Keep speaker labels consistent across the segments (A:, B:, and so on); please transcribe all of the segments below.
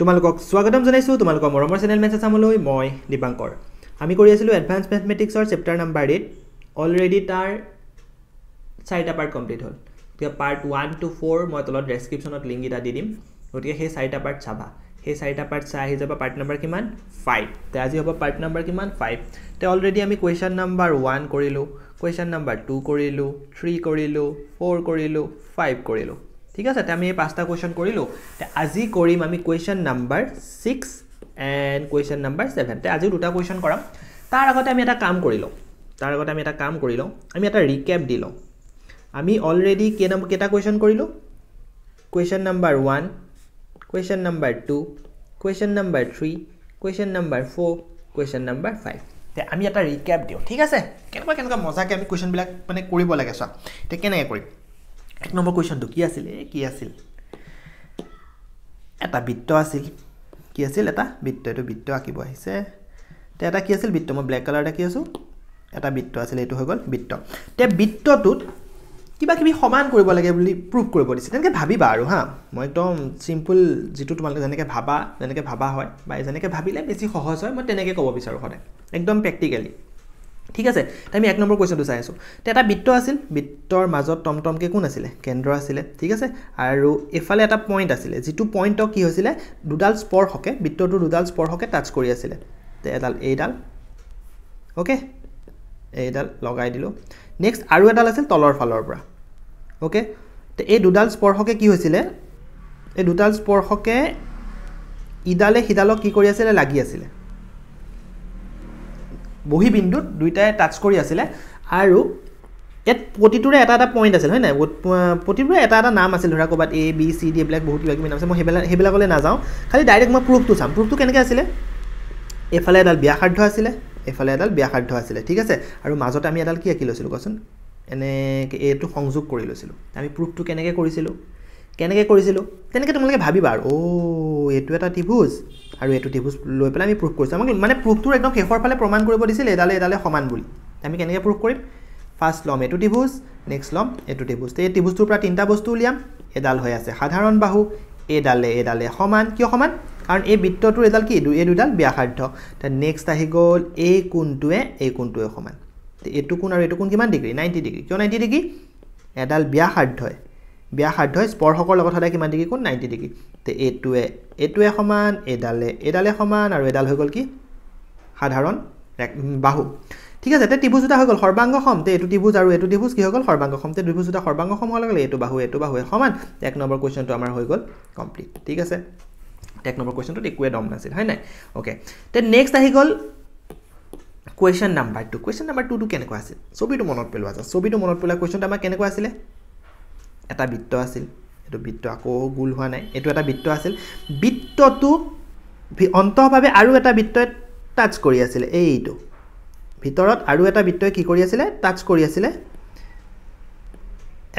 A: তোমালোকক স্বাগতম জনাইছোঁ তোমালোকৰ মৰমৰ চেনেল মেছেজ আমলৈ মই দীপাংকৰ আমি কৰি আছিলোঁ এডভান্স মেথমেটিক্সৰ চেপ্টাৰ নাম্বাৰ এইট অলৰেডি তাৰ চাৰিটা পাৰ্ট কমপ্লিট হ'ল গতিকে পাৰ্ট ওৱান টু ফ'ৰ মই তলত ডেছক্ৰিপশ্যনত লিংক এটা দি দিম গতিকে সেই চাৰিটা পাৰ্ট চাবা সেই চাৰিটা পাৰ্ট চাই আহি যাবা পাৰ্ট নাম্বাৰ কিমান ফাইভ তে আজি হ'ব পাৰ্ট নাম্বাৰ কিমান ফাইভ তে অলৰেডি আমি কুৱেশ্যন নাম্বাৰ ওৱান কৰিলোঁ কুৱেশ্যন নাম্বাৰ টু কৰিলোঁ থ্ৰী কৰিলোঁ ফ'ৰ কৰিলোঁ ফাইভ কৰিলোঁ ঠিক আছে তে আমি এই পাঁচটা কুৱেশ্যন কৰিলোঁ তে আজি কৰিম আমি question number six and question number seven তে আজিও দুটা কুৱেশ্যন কৰাম তাৰ আগতে আমি এটা কাম কৰি লওঁ তাৰ আগতে আমি এটা কাম কৰি লওঁ আমি এটা ৰিকেপ দি লওঁ আমি অলৰেডি কেই নম্বৰ কেইটা কুৱেশ্যন কৰিলোঁ question number one question number two question number three question number four question number five তে আমি এটা ৰিকেপ দিওঁ ঠিক আছে কেনেকুৱা কেনেকুৱা মজাকৈ আমি কুৱেশ্যনবিলাক মানে কৰিব লাগে চোৱা তে কেনেকৈ কৰিম এক নম্বৰ কুৱেশ্যনটো কি আছিল এই কি আছিল এটা বৃত্ত আছিল কি আছিল এটা বৃত্ত এইটো বৃত্ত আঁকিব আহিছে তে এটা কি আছিল বৃত্ত মই ব্লেক কালাৰ এটা কি আছোঁ এটা বৃত্ত আছিল এইটো হৈ গ'ল বৃত্ত এতিয়া বৃত্তটোত কিবি সমান কৰিব লাগে বুলি প্ৰুভ কৰিব দিছে তেনেকৈ ভাবিবা আৰু হা মই একদম চিম্পুল যিটো তোমালোকে যেনেকৈ ভাবা যেনেকৈ ভাবা হয় বা যেনেকৈ ভাবিলে বেছি সহজ হয় মই তেনেকৈ ক'ব বিচাৰোঁ সদায় একদম প্ৰেক্টিকেলি ঠিক আছে আমি এক নম্বৰ কুৱেশ্যনটো চাই আছোঁ তে এটা বৃত্ত আছিল বৃত্তৰ মাজত টমটমকৈ কোন আছিলে কেন্দ্ৰ আছিলে ঠিক আছে আৰু এফালে এটা পইণ্ট আছিলে যিটো পইণ্টক কি হৈছিলে দুডাল স্পৰ্শকে বৃত্তটো দুডাল স্পৰ্শকে টাচ কৰি আছিলে তে এডাল এইডাল অ'কে এইডাল লগাই দিলোঁ নেক্সট আৰু এডাল আছিল তলৰ ফালৰ পৰা অ'কে তে এই দুডাল স্পৰ্শকে কি হৈছিলে এই দুডাল স্পৰ্শকে ইডালে সিডালক কি কৰি আছিলে লাগি আছিলে বহিবিন্দুত দুইটাই টাচ কৰি আছিলে আৰু ইয়াত প্ৰতিটোৰে এটা এটা পইণ্ট আছিল হয় নাই প্ৰতিটোৰে এটা এটা নাম আছিল ধৰা ক'ৰবাত এ বি চি ডি এইবিলাক বহুত কিবা কিবি নাম আছে মই সেইবিলাক সেইবিলাকলৈ নাযাওঁ খালী ডাইৰেক্ট মই প্ৰুফটো চাম প্ৰুফটো কেনেকৈ আছিলে এফালে এডাল ব্যাসাৰ্ধ আছিলে এফালে এডাল ব্যাসাৰ্ধ আছিলে ঠিক আছে আৰু মাজতে আমি এডাল কি আঁকি লৈছিলোঁ কচোন এনেকৈ এইটো সংযোগ কৰি লৈছিলোঁ আমি প্ৰুফটো কেনেকৈ কৰিছিলোঁ কেনেকৈ কৰিছিলোঁ তেনেকৈ তোমালোকে ভাবিবা আৰু অ' এইটো এটা ত্ৰিভুজ আৰু এইটো ত্ৰিভুজ লৈ পেলাই আমি প্ৰুফ কৰিছোঁ আমাক মানে প্ৰুফটোৰ একদম শেষৰ ফালে প্ৰমাণ কৰিব দিছিল এডালে এডালে সমান বুলি আমি কেনেকৈ প্ৰুফ কৰিম ফাৰ্ষ্ট ল'ম এইটো ত্ৰিভুজ নেক্সট ল'ম এইটো ত্ৰিভুজ এই ত্ৰিভুজটোৰ পৰা তিনিটা বস্তু উলিয়াম এডাল হৈ আছে সাধাৰণ বাহু এডালে এডালে সমান কিয় সমান কাৰণ এই বৃত্তটোৰ এডাল কি এই দুডাল ব্যাসাৰ্ধ নেক্সট আহি গ'ল এই কোনটোৱে এই কোনটোৱে সমান এইটো কোন আৰু এইটো কোন কিমান ডিগ্ৰী নাইণ্টি ডিগ্ৰী কিয় নাইণ্টি ডিগ্ৰী এডাল ব্যাসাৰ্ধয় ব্যাসাৰ্ধই স্পৰ্শকৰ লগত সদায় কিমান ডিগ্ৰী কোন নাইণ্টি ডিগ্ৰী তে এইটোৱে এইটোৱে সমান এডালে এডালে সমান আৰু এডাল হৈ গ'ল কি সাধাৰণ বাহু ঠিক আছে তে ত্ৰিভুজ দুটা হৈ গ'ল সৰ্বাংগ সম তে এইটো ত্ৰিভুজ আৰু এইটো ত্ৰিভুজ কি হৈ গ'ল সৰ্বাংগসম তে ত্ৰিভুজ দুটা সৰ্বাংগসম হোৱাৰ লগে লগে এইটো বাহু এইটো বাহুৱে সমান এক নম্বৰ কুৱেশ্যনটো আমাৰ হৈ গ'ল কমপ্লিট ঠিক আছে এক নম্বৰ কুৱেশ্যনটোত একোৱে দম নাছিল হয় নাই অ'কে তে নেক্সট আহি গ'ল question number two question number টুটো কেনেকুৱা আছিল ছবিটো মনত পেলোৱা যায় ছবিটো মনত পেলোৱা কুৱেশ্যনটো আমাৰ কেনেকুৱা আছিলে এটা বৃত্ত আছিল এইটো বৃত্ত আকৌ গোল হোৱা নাই এইটো এটা বৃত্ত আছিল বৃত্তটো অন্তঃভাৱে আৰু এটা বৃত্তই টাচ কৰি আছিলে এইটো ভিতৰত আৰু এটা বৃত্তই কি কৰি আছিলে টাচ কৰি আছিলে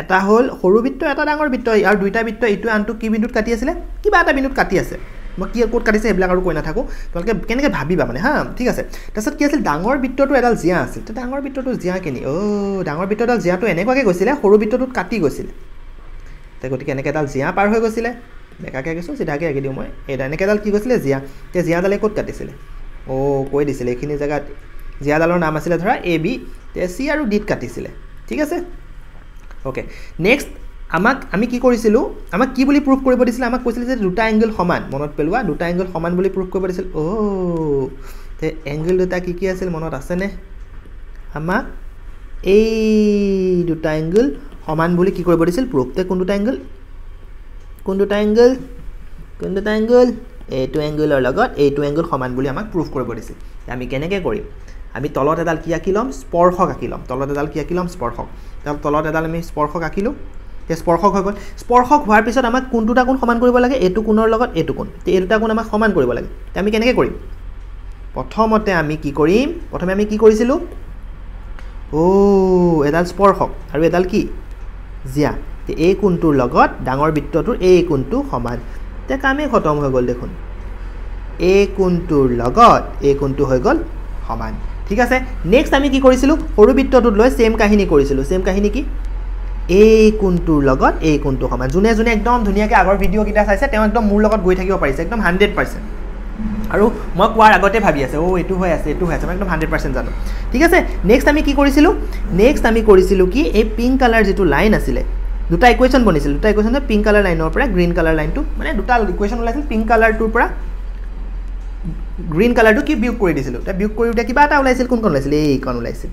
A: এটা হ'ল সৰু বৃত্ত এটা ডাঙৰ বৃত্ত আৰু দুইটা বৃত্ত ইটোৱে আনটো কি বিন্দুত কাটি আছিলে কিবা এটা বিন্দুত কাটি আছে মই কি ক'ত কাটিছে সেইবিলাক আৰু কৈ নাথাকোঁ তোমালোকে কেনেকৈ ভাবিবা মানে হা ঠিক আছে তাৰপিছত কি আছিল ডাঙৰ বৃত্তটো এডাল জীয়া আছিল তো ডাঙৰ বৃত্তটো জীয়া কেনি অ' ডাঙৰ বৃত্তডাল জীয়াটো এনেকুৱাকৈ গৈছিলে সৰু বৃত্তটোত কাটি গৈছিলে তে গতিকে এনেকৈডাল জীয়া পাৰ হৈ গৈছিলে বেকাকৈ আঁকিছোঁ চিধাকৈ আঁকি দিওঁ মই এইডাল এনেকৈডাল কি কৈছিলে জীয়া এতিয়া জীয়াডালে ক'ত কাটিছিলে অ' কৈ দিছিলে এইখিনি জেগাত জীয়াডালৰ নাম আছিলে ধৰা এ বি তে চি আৰু ডিত কাটিছিলে ঠিক আছে অ'কে নেক্সট আমাক আমি কি কৰিছিলোঁ আমাক কি বুলি প্ৰুফ কৰিব দিছিলে আমাক কৈছিলে যে দুটা এংগল সমান মনত পেলোৱা দুটা এংগল সমান বুলি প্ৰুফ কৰিব দিছিল অ' তে এংগল দুটা কি কি আছিল মনত আছেনে আমাক এই দুটা এংগল সমান বুলি কি কৰিব দিছিল প্ৰুফটোৱে কোনটোটা এংগল কোনটোটা এংগল কোনটোটা এংগল এইটো এংগুলৰ লগত এইটো এংগুল সমান বুলি আমাক প্ৰুফ কৰিব দিছিল আমি কেনেকৈ কৰিম আমি তলত এডাল কি আঁকি ল'ম স্পৰ্শক আঁকি ল'ম তলত এডাল কি আঁকি ল'ম স্পৰ্শক তলত এডাল আমি স্পৰ্শক আঁকিলোঁ এতিয়া স্পৰ্শক হৈ গ'ল স্পৰ্শক হোৱাৰ পিছত আমাক কোনটোটা কোণ সমান কৰিব লাগে এইটো কোণৰ লগত এইটো কোণ এই দুটা কোণ আমাক সমান কৰিব লাগে এতিয়া আমি কেনেকৈ কৰিম প্ৰথমতে আমি কি কৰিম প্ৰথমে আমি কি কৰিছিলোঁ অ' এডাল স্পৰ্শক আৰু এডাল কি জিয়া এই কোণটোৰ লগত ডাঙৰ বৃত্তটোৰ এই কোণটো সমান এতিয়া কামেই খতম হৈ গ'ল দেখোন এই কোণটোৰ লগত এই কোণটো হৈ গ'ল সমান ঠিক আছে নেক্সট আমি কি কৰিছিলোঁ সৰু বৃত্তটোত লৈ ছেম কাহিনী কৰিছিলোঁ ছেম কাহিনী কি এই কোণটোৰ লগত এই কোণটো সমান যোনে যোনে একদম ধুনীয়াকৈ আগৰ ভিডিঅ'কেইটা চাইছে তেওঁ একদম মোৰ লগত গৈ থাকিব পাৰিছে একদম হাণ্ড্ৰেড পাৰ্চেণ্ট আৰু মই কোৱাৰ আগতে ভাবি আছে অ' এইটো হৈ আছে এইটো হৈ আছে মই একদম হাণ্ড্ৰেড পাৰ্চেণ্ট জানো ঠিক আছে নেক্সট আমি কি কৰিছিলোঁ নেক্সট আমি কৰিছিলোঁ কি এই পিংক কালাৰ যিটো লাইন আছিলে দুটা ইকুৱেশ্যন বনিছিলোঁ দুটা ইকুৱেশ্যনটো পিংক কালাৰ লাইনৰ পৰা গ্ৰীণ কালাৰ লাইনটো মানে দুটা ইকুৱেশ্যন ওলাইছিল পিংক কালাৰটোৰ পৰা গ্ৰীণ কালাৰটো কি বিয়োগ কৰি দিছিলোঁ এতিয়া বিয়োগ কৰি কিবা এটা ওলাইছিল কোনখন ওলাইছিল এইকণ ওলাইছিল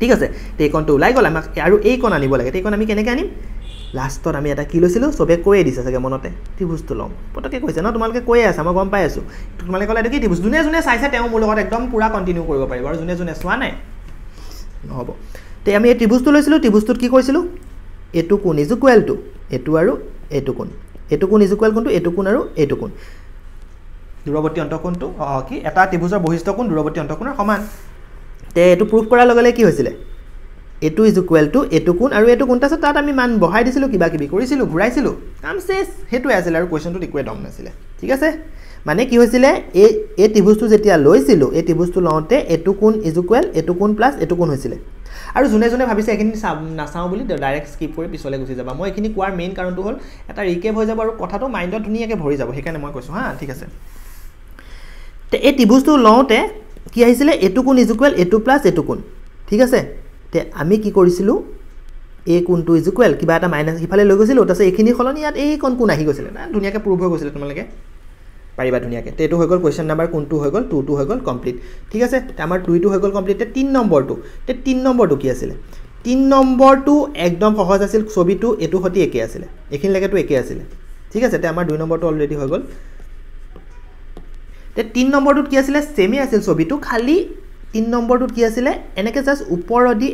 A: ঠিক আছে এইকণটো ওলাই গ'ল আমাক আৰু এইকণ আনিব লাগে এইকণ আমি কেনেকৈ আনিম লাষ্টত আমি এটা কি লৈছিলোঁ চবে কৈয়ে দিছে চাগে মনতে ত্ৰিভুজটো ল'ম পটককৈ কৈছে ন তোমালোকে কৈয়ে আছা মই গম পাই আছোঁ তোমালোকে ক'লে এইটো কি ত্ৰিভুজ যোনে যোনে চাইছে তেওঁ মোৰ লগত একদম পূৰা কণ্টিনিউ কৰিব পাৰিব আৰু যোনে যোনে চোৱা নাই নহ'ব তে আমি এই ত্ৰিভুজটো লৈছিলোঁ ত্ৰিভুজটোত কি কৈছিলোঁ এইটো কোন ইজ ইকুৱেল টু এইটো আৰু এইটো কোন এইটো কোন ইজ ইকুৱেল কোণটো এইটো কোন আৰু এইটো কোন দূৰৱৰ্তী কোনটো অঁ কি এটা ত্ৰিভুজৰ বৈশিষ্ট্য কোন দূৰৱৰ্তী অন্তঃকোণৰ সমান তে এইটো প্ৰুফ কৰাৰ লগে লগে কি হৈছিলে এইটো ইজ ইকুৱেল টু এইটো কোন আৰু এইটো কোন তাৰপিছত তাত আমি মান বহাই দিছিলোঁ কিবা কিবি কৰিছিলোঁ ঘূৰাইছিলোঁ কাম চেছ সেইটোৱে আছিলে আৰু কুৱেশ্যনটোত একোৱে দম নাছিলে ঠিক আছে মানে কি হৈছিলে এই এই টিভুজটো যেতিয়া লৈছিলোঁ এই টিভুজটো লওঁতে এইটো কোন ইজ ইকুৱেল এইটো কোন প্লাছ এইটো কোন হৈছিলে আৰু যোনে যোনে ভাবিছে এইখিনি চা নাচাওঁ বুলি ডাইৰেক্ট স্কিপ কৰি পিছলৈ গুচি যাবা মই এইখিনি কোৱাৰ মেইন কাৰণটো হ'ল এটা ৰিকেপ হৈ যাব আৰু কথাটো মাইণ্ডত ধুনীয়াকৈ ভৰি যাব সেইকাৰণে মই কৈছোঁ হাঁ ঠিক আছে এই টিভুজটো লওঁতে কি আহিছিলে এইটো কোন ইজ ইকুৱেল এইটো প্লাছ এইটো কোন ঠিক আছে তে আমি কি কৰিছিলোঁ এই কোনটো ইজ ইকুৱেল কিবা এটা মাইনাছ সিফালে লৈ গৈছিলোঁ তাৰপিছত এইখিনি সলনি ইয়াত এই কণ কোন আহি গৈছিলে ধুনীয়াকৈ প্ৰুভ হৈ গৈছিলে তোমালোকে পাৰিবা ধুনীয়াকৈ তে এইটো হৈ গ'ল কুৱেশ্যন নাম্বাৰ কোনটো হৈ গ'ল টুটো হৈ গ'ল কমপ্লিট ঠিক আছে আমাৰ টুইটো হৈ গ'ল কমপ্লিট তে তিনি নম্বৰটো তে তিনি নম্বৰটো কি আছিলে তিনি নম্বৰটো একদম সহজ আছিল ছবিটো এইটো সৈতে একেই আছিলে এইখিনিলৈকেতো একেই আছিলে ঠিক আছে তে আমাৰ দুই নম্বৰটো অলৰেডি হৈ গ'ল তে তিনি নম্বৰটোত কি আছিলে ছেমেই আছিল ছবিটো খালী তিন নম্বৰটোত কি আছিলে এনেকৈ জাষ্ট ওপৰেদি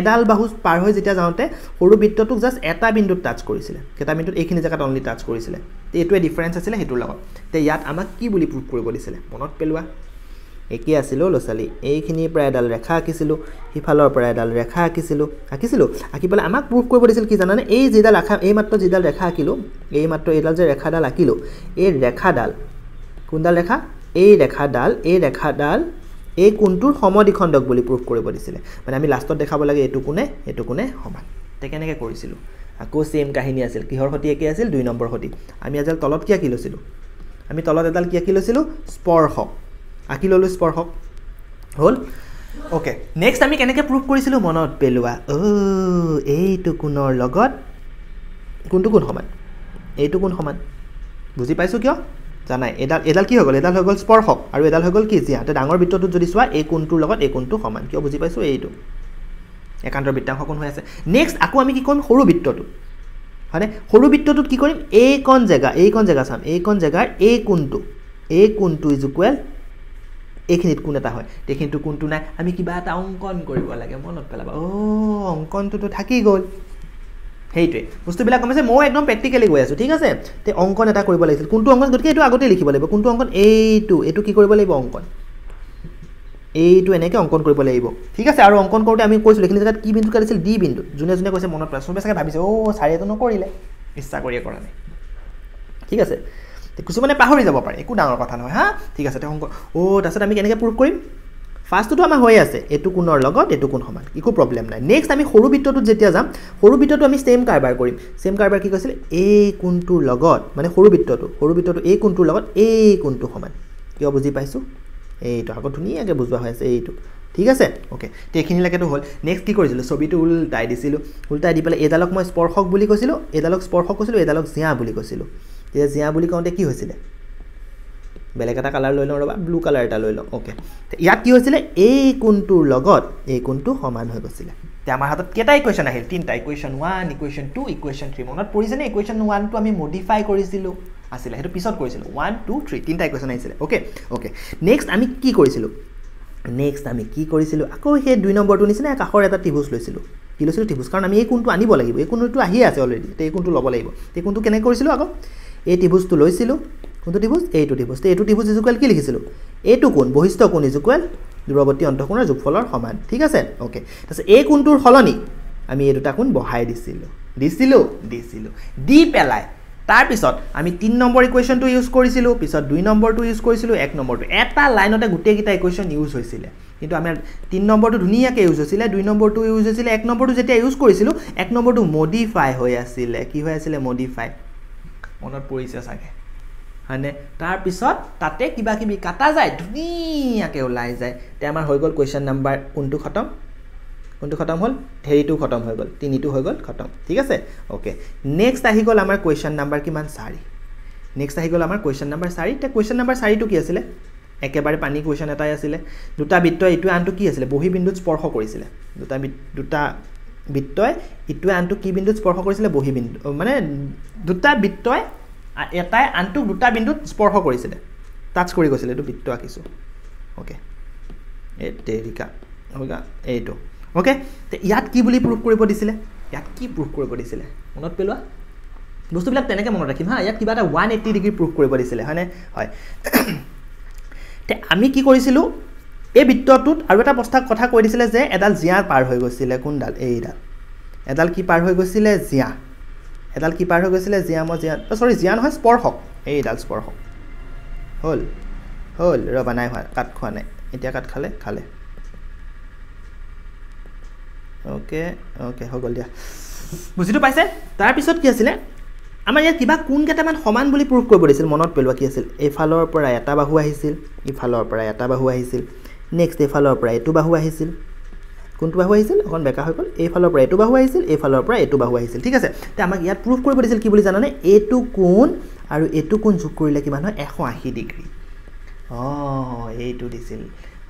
A: এডাল বাহু পাৰ হৈ যেতিয়া যাওঁতে সৰু বৃত্তটোক জাষ্ট এটা বিন্দুত টাচ কৰিছিলে কেইটা বিন্দুত এইখিনি জেগাত অনলি টাচ কৰিছিলে এইটোৱে ডিফাৰেঞ্চ আছিলে সেইটোৰ লগত এতিয়া ইয়াত আমাক কি বুলি প্ৰুভ কৰিব দিছিলে মনত পেলোৱা একেই আছিলোঁ ল'ৰা ছোৱালী এইখিনিৰ পৰা এডাল ৰেখা আঁকিছিলোঁ সিফালৰ পৰা এডাল ৰেখা আঁকিছিলোঁ আঁকিছিলোঁ আঁকি পেলাই আমাক প্ৰুভ কৰিব দিছিল কি জানানে এই যিডাল আশা এইমাত্ৰ যিডাল ৰেখা আঁকিলোঁ এইমাত্ৰ এইডাল যে ৰেখাডাল আঁকিলোঁ এই ৰেখাডাল কোনডাল ৰেখা এই ৰেখাডাল এই ৰেখাডাল এই কোনটোৰ সমদ্বিখণ্ডক বুলি প্ৰুফ কৰিব দিছিলে মানে আমি লাষ্টত দেখাব লাগে এইটো কোনে এইটো কোনে সমান তে কেনেকৈ কৰিছিলোঁ আকৌ ছেইম কাহিনী আছিল কিহৰ সতি একে আছিল দুই নম্বৰ সতি আমি এডাল তলত কি আঁকি লৈছিলোঁ আমি তলত এডাল কি আঁকি লৈছিলোঁ স্পৰ্শক আঁকি ল'লোঁ স্পৰ্শক হ'ল অ'কে নেক্সট আমি কেনেকৈ প্ৰুফ কৰিছিলোঁ মনত পেলোৱা অ এইটো কোনৰ লগত কোনটো কোন সমান এইটো কোন সমান বুজি পাইছোঁ কিয় জানাই এডাল এডাল কি হৈ গ'ল এডাল হৈ গ'ল স্পৰ্শক আৰু এডাল হৈ গ'ল কি জিয়া তো ডাঙৰ বৃত্তটোত যদি চোৱা এই কোনটোৰ লগত এই কোনটো সমান কিয় বুজি পাইছোঁ এইটো একান্তৰ বৃত্তাংশ কোন হৈ আছে নেক্সট আকৌ আমি কি কৰিম সৰু বৃত্তটো হয়নে সৰু বৃত্তটোত কি কৰিম এইকণ জেগা এইকণ জেগা চাম এইকণ জেগাৰ এই কোনটো এই কোনটো ইজ ইকুৱেল এইখিনিত কোন এটা হয় এইখিনিটো কোনটো নাই আমি কিবা এটা অংকন কৰিব লাগে মনত পেলাব অ' অংকনটোতো থাকি গ'ল সেইটোৱে বস্তুবিলাক কমাইছে মই একদম প্ৰেক্টিকেলি গৈ আছোঁ ঠিক আছে তে অংকন এটা কৰিব লাগিছিল কোনটো অংকন গতিকে এইটো আগতেই লিখিব লাগিব কোনটো অংকন এইটো এইটো কি কৰিব লাগিব অংকন এইটো এনেকৈ অংকন কৰিব লাগিব ঠিক আছে আৰু অংকন কৰোঁতে আমি কৈছোঁ সেইখিনি জেগাত কি বিন্দু কাটিছিল ডি বিন্দু যোনে যোনে কৈছে মনত পেলাইছে চবে চাগে ভাবিছে অ' চাৰি এজনো কৰিলে ইচ্ছা কৰিয়ে কৰা নাই ঠিক আছে কিছুমানে পাহৰি যাব পাৰে একো ডাঙৰ কথা নহয় হা ঠিক আছে তেওঁ অংকন অ' তাৰপিছত আমি কেনেকৈ প্ৰুভ কৰিম ফাৰ্ষ্টটোতো আমাৰ হৈ আছে এইটো কোণৰ লগত এইটো কোণ সমান একো প্ৰব্লেম নাই নেক্সট আমি সৰু বৃত্তটোত যেতিয়া যাম সৰু বৃত্তটো আমি ছেম কাৰবাৰ কৰিম ছেম কাৰবাৰ কি কৈছিলে এই কোণটোৰ লগত মানে সৰু বৃত্তটো সৰু বৃত্তটো এই কোণটোৰ লগত এই কোণটো সমান কিয় বুজি পাইছোঁ এইটো আকৌ ধুনীয়াকৈ বুজোৱা হৈ আছে এইটো ঠিক আছে অ'কে তো এইখিনিলৈকেতো হ'ল নেক্সট কি কৰিছিলোঁ ছবিটো ওলটাই দিছিলোঁ ওলটাই দি পেলাই এইডালক মই স্পৰ্শক বুলি কৈছিলোঁ এইডালক স্পৰ্শক কৈছিলোঁ এইডালক জীয়া বুলি কৈছিলোঁ এতিয়া জীয়া বুলি কওঁতে কি হৈছিলে বেলেগ এটা কালাৰ লৈ লওঁ ৰ'বা ব্লু কালাৰ এটা লৈ লওঁ অ'কে ইয়াত কি হৈছিলে এই কোনটোৰ লগত এই কোনটো সমান হৈ গৈছিলে এতিয়া আমাৰ হাতত কেইটা ইকুৱেশ্যন আহিল তিনিটা equation one equation two equation three মনত পৰিছেনে ইকুৱেশ্যন ওৱানটো আমি মডিফাই কৰিছিলোঁ আছিলে সেইটো পিছত কৰিছিলোঁ ওৱান টু থ্ৰী তিনিটা ইকুৱেশ্যন আহিছিলে অ'কে অ'কে নেক্সট আমি কি কৰিছিলোঁ নেক্সট আমি কি কৰিছিলোঁ আকৌ সেই দুই নম্বৰটো নিচিনা কাষৰ এটা টিভুজ লৈছিলোঁ কি লৈছিলোঁ টিভুজ কাৰণ আমি এই কোনটো আনিব লাগিব এই কোনটো আহিয়ে আছে অলৰেডি এই কোনটো ল'ব লাগিব এই কোনটো কেনেকৈ কৰিছিলোঁ আকৌ এই টিভুজটো লৈছিলোঁ কোনটো ত্ৰিভুজ এইটো ত্ৰিভুজ এইটো ত্ৰিভুজ ইজুকুৱেল কি লিখিছিলোঁ এইটো কোন বৈশিষ্ট্য কোন ইজুকুৱেল দূৰৱৰ্তী অন্তঃকোণৰ যোগফলৰ সমান ঠিক আছে অ'কে তাৰপিছত এই কোনটোৰ সলনি আমি এই দুটা কোন বহাই দিছিলোঁ দিছিলোঁ দিছিলোঁ দি পেলাই তাৰপিছত আমি তিনি নম্বৰ ইকুৱেশ্যনটো ইউজ কৰিছিলোঁ পিছত দুই নম্বৰটো ইউজ কৰিছিলোঁ এক নম্বৰটো এটা লাইনতে গোটেইকেইটা ইকুৱেশ্যন ইউজ হৈছিলে কিন্তু আমি তিনি নম্বৰটো ধুনীয়াকৈ ইউজ হৈছিলে দুই নম্বৰটো ইউজ হৈছিলে এক নম্বৰটো যেতিয়া ইউজ কৰিছিলোঁ এক নম্বৰটো মডিফাই হৈ আছিলে কি হৈ আছিলে মডিফাই মনত পৰিছে চাগে হয়নে তাৰপিছত তাতে কিবাকিবি কাটা যায় ধুনীয়াকৈ ওলাই যায় এতিয়া আমাৰ হৈ গ'ল কুৱেশ্যন নাম্বাৰ কোনটো খতম কোনটো খতম হ'ল হেৰিটো খতম হৈ গ'ল তিনিটো হৈ গ'ল খতম ঠিক আছে অ'কে নেক্সট আহি গ'ল আমাৰ কুৱেশ্যন নাম্বাৰ কিমান চাৰি নেক্সট আহি গ'ল আমাৰ কুৱেশ্যন নাম্বাৰ চাৰি এতিয়া কুৱেশ্যন নাম্বাৰ চাৰিটো কি আছিলে একেবাৰে পানী কুৱেশ্যন এটাই আছিলে দুটা বৃত্তই ইটোৱে আনটো কি আছিলে বিন্দুত স্পৰ্শ কৰিছিলে দুটা দুটা বৃত্তই ইটোৱে আনটো কি বিন্দুত স্পৰ্শ কৰিছিলে বিন্দু মানে দুটা বৃত্তই এটাই আনটোক দুটা বিন্দুত স্পৰ্শ কৰিছিলে টাচ কৰি গৈছিলে এইটো বৃত্ত আঁকিছোঁ অ'কে এই টেৰিকা এইটো অ'কে ইয়াত কি বুলি প্ৰুফ কৰিব দিছিলে ইয়াত কি প্ৰুফ কৰিব দিছিলে মনত পেলোৱা বস্তুবিলাক তেনেকৈ মনত ৰাখিম হা ইয়াত কিবা এটা ওৱান এইটি ডিগ্ৰী প্ৰুফ কৰিব দিছিলে হয়নে হয় তে আমি কি কৰিছিলোঁ এই বৃত্তটোত আৰু এটা প্ৰস্তাৱ কথা কৈ দিছিলে যে এডাল জীয়া পাৰ হৈ গৈছিলে কোনডাল এইডাল এডাল কি পাৰ হৈ গৈছিলে জীয়া এডাল কিপাৰ হৈ গৈছিলে মই জিয়া চৰি জিয়া নহয় স্পৰ্শক এইডাল স্পৰ্শক হ'ল হ'ল ৰ'বা নাই হোৱা কাট খোৱা নাই এতিয়া কাঠ খালে খালে অ'কে অ'কে হৈ গ'ল দিয়া বুজিটো পাইছে তাৰপিছত কি আছিলে আমাৰ ইয়াত কিবা কোনকেইটামান সমান বুলি প্ৰুফ কৰিব দিছিল মনত পেলোৱা কি আছিল এইফালৰ পৰা এটা বাহু আহিছিল ইফালৰ পৰা এটা বাহু আহিছিল নেক্সট এইফালৰ পৰা এইটো বাহু আহিছিল কোনটো বাহু আহিছিল অকণ বেকা হৈ গ'ল এইফালৰ পৰা এইটো বাহু আহিছিল এইফালৰ পৰা এইটো বাহু আহিছিল ঠিক আছে তে আমাক ইয়াত প্ৰুফ কৰিব দিছিল কি বুলি জানানে এইটো কোন আৰু এইটো কোন যোগ কৰিলে কিমান হয় এশ আশী ডিগ্ৰী অঁ এইটো দিছিল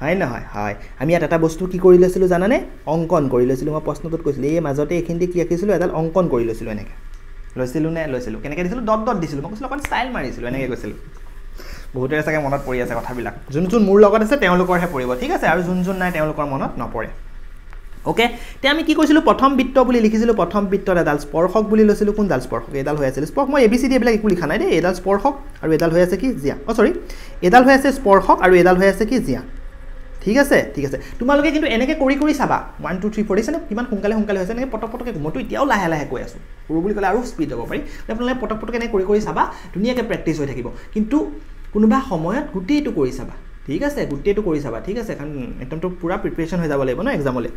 A: হয় নহয় হয় আমি ইয়াত এটা বস্তু কি কৰি লৈছিলোঁ জানানে অংকন কৰি লৈছিলোঁ মই প্ৰশ্নটোত কৈছিলোঁ এই মাজতে এইখিনিতে কি ৰাখিছিলোঁ এডাল অংকন কৰি লৈছিলোঁ এনেকৈ লৈছিলোঁ নে লৈছিলোঁ কেনেকৈ দিছিলোঁ দত দত দিছিলোঁ মই কৈছিলোঁ অকণ ষ্টাইল মাৰিছিলোঁ এনেকৈ কৈছিলোঁ বহুতেৰে চাগে মনত পৰি আছে কথাবিলাক যোন যোন মোৰ লগত আছে তেওঁলোকৰহে পৰিব ঠিক আছে আৰু যোন যোন নাই তেওঁলোকৰ মনত নপৰে অ'কে এতিয়া আমি কি কৈছিলোঁ প্ৰথম বৃত্ত বুলি লিখিছিলোঁ প্ৰথম বৃত্তত এডাল স্পৰ্শক বুলি লৈছিলোঁ কোনডাল স্পৰ্শক এডাল হৈ আছিল স্পৰ্শক মই এ বি চি ডি এইবিলাক একো লিখা নাই দেই এডাল স্পৰ্শক আৰু এডাল হৈ আছে কি জীয়া অ' চৰি এডাল হৈ আছে স্পৰ্শক আৰু এডাল হৈ আছে কি জীয়া ঠিক আছে ঠিক আছে তোমালোকে কিন্তু এনেকৈ কৰি কৰি চাবা ওৱান টু থ্ৰী ফৰ্টিছে কিমান সোনকালে সোনকালে হৈছে এনেকৈ পটক পটককৈ মইতো এতিয়াও লাহে লাহে কৈ আছোঁ সৰু বুলি ক'লে আৰু স্পীড যাব পাৰি আপোনালোকে পটক পটককৈ এনেকৈ কৰি কৰি চাবা ধুনীয়াকৈ প্ৰেক্টিছ হৈ থাকিব কিন্তু কোনোবা সময়ত গোটেইটো কৰি চাবা ঠিক আছে গোটেইটো কৰি চাবা ঠিক আছে কাৰণ একদমটো পূৰা প্ৰিপেৰেশ্যন হৈ যাব লাগিব ন এক্সামলৈ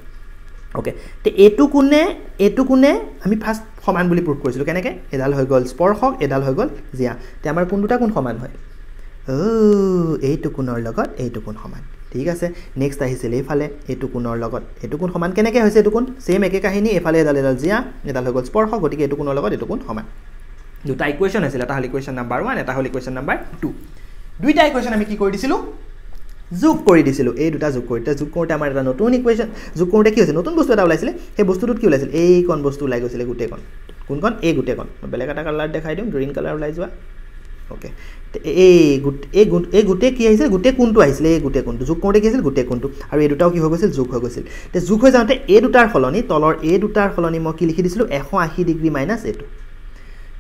A: অ'কে তে এইটো কোণে এইটো কোণে আমি ফাৰ্ষ্ট সমান বুলি প্ৰুভ কৰিছিলোঁ কেনেকৈ এডাল হৈ গ'ল স্পৰ্শক এডাল হৈ গ'ল জীয়া তে আমাৰ কোন দুটা কোণ সমান হয় এইটো কোণৰ লগত এইটো কোণ সমান ঠিক আছে নেক্সট আহিছিল এইফালে এইটো কোণৰ লগত এইটো কোণ সমান কেনেকৈ হৈছে এইটো কোণ ছেইম একে কাহিনী এইফালে এডাল এডাল জীয়া এডাল হৈ গ'ল স্পৰ্শ গতিকে এইটো কোণৰ লগত এইটো কোণ সমান দুটা ইকুৱেশ্যন আছিল এটা হ'ল ইকুৱেশ্যন নাম্বাৰ ওৱান এটা হ'ল ইকুৱেশ্যন নাম্বাৰ টু দুইটা ইকুৱেশ্যন আমি কি কৰি দিছিলোঁ যোগ কৰি দিছিলোঁ এই দুটা যোগ কৰি এতিয়া যোগ কৰোঁতে আমাৰ এটা নতুন ইকুৱেশ্যন যোগ কৰোঁতে কি হৈছে নতুন বস্তু এটা ওলাইছিলে সেই বস্তুটোত কি ওলাইছিল এইকণ বস্তু ওলাই গৈছিলে গোটেইকণ কোনখন এই গোটেইকণ বেলেগ এটা কালাৰত দেখাই দিওঁ গ্ৰীণ কালাৰ ওলাই যোৱা অ'কে এই এই এই গোটেই কি আহিছিল গোটেই কোনটো আহিছিলে এই গোটেই কোনটো যোগ কৰোঁতে কি আছিল গোটেই কোনটো আৰু এই দুটাও কি হৈ গৈছিল যোগ হৈ গৈছিল এতিয়া যোগ হৈ যাওঁতে এই দুটাৰ সলনি তলৰ এই দুটাৰ সলনি মই কি লিখি দিছিলোঁ এশ আশী ডিগ্ৰী মাইনাছ এইটো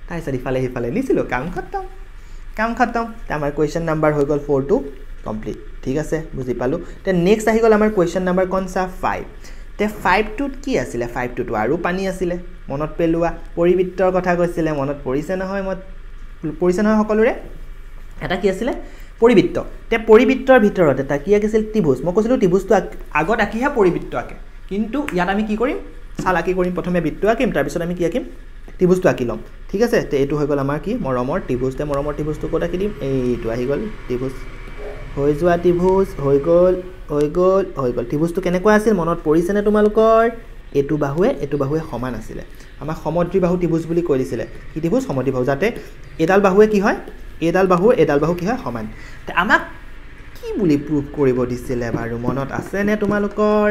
A: তাৰপিছত ইফালে সিফালে নিছিলোঁ কাম খতম কাম খাত আমাৰ কুৱেশ্যন নাম্বাৰ হৈ গ'ল ফ'ৰ টু কমপ্লিট ঠিক আছে বুজি পালোঁ তে নেক্সট আহি গ'ল আমাৰ কুৱেশ্যন নাম্বাৰ কনচা ফাইভ এতিয়া ফাইভটোত কি আছিলে ফাইভটোত আৰু পানী আছিলে মনত পেলোৱা পৰিবৃত্তৰ কথা কৈছিলে মনত পৰিছে নহয় মই পৰিছে নহয় সকলোৰে এটা কি আছিলে পৰিবৃত্ত তে পৰিবৃত্তৰ ভিতৰত এটা কি আঁকিছিল ত্ৰিভুজ মই কৈছিলোঁ ত্ৰিভুজটো আগত আঁকিহে পৰিবৃত্ত আঁকে কিন্তু ইয়াত আমি কি কৰিম চাল আঁকি কৰিম প্ৰথমে বৃত্ত আঁকিম তাৰপিছত আমি কি আঁকিম ত্ৰিভুজটো আঁকি ল'ম ঠিক আছে তে এইটো হৈ গ'ল আমাৰ কি মৰমৰ ত্ৰিভুজ তে মৰমৰ ত্ৰিভুজটো ক'ত আঁকি দিম এইটো আহি গ'ল ত্ৰিভুজ হৈ যোৱা ত্ৰিভুজ হৈ গ'ল হৈ গ'ল হৈ গ'ল ত্ৰিভুজটো কেনেকুৱা আছিল মনত পৰিছেনে তোমালোকৰ এইটো বাহুৱে এইটো বাহুৱে সমান আছিলে আমাৰ সমদ্ৰী বাহু ত্ৰিভুজ বুলি কৈ দিছিলে কি ত্ৰিভুজ সমদ্ৰী বাহু যাতে এডাল বাহুৱে কি হয় এইডাল বাহু এডাল বাহু কি হয় সমান আমাক কি বুলি প্ৰুভ কৰিব দিছিলে বাৰু মনত আছেনে তোমালোকৰ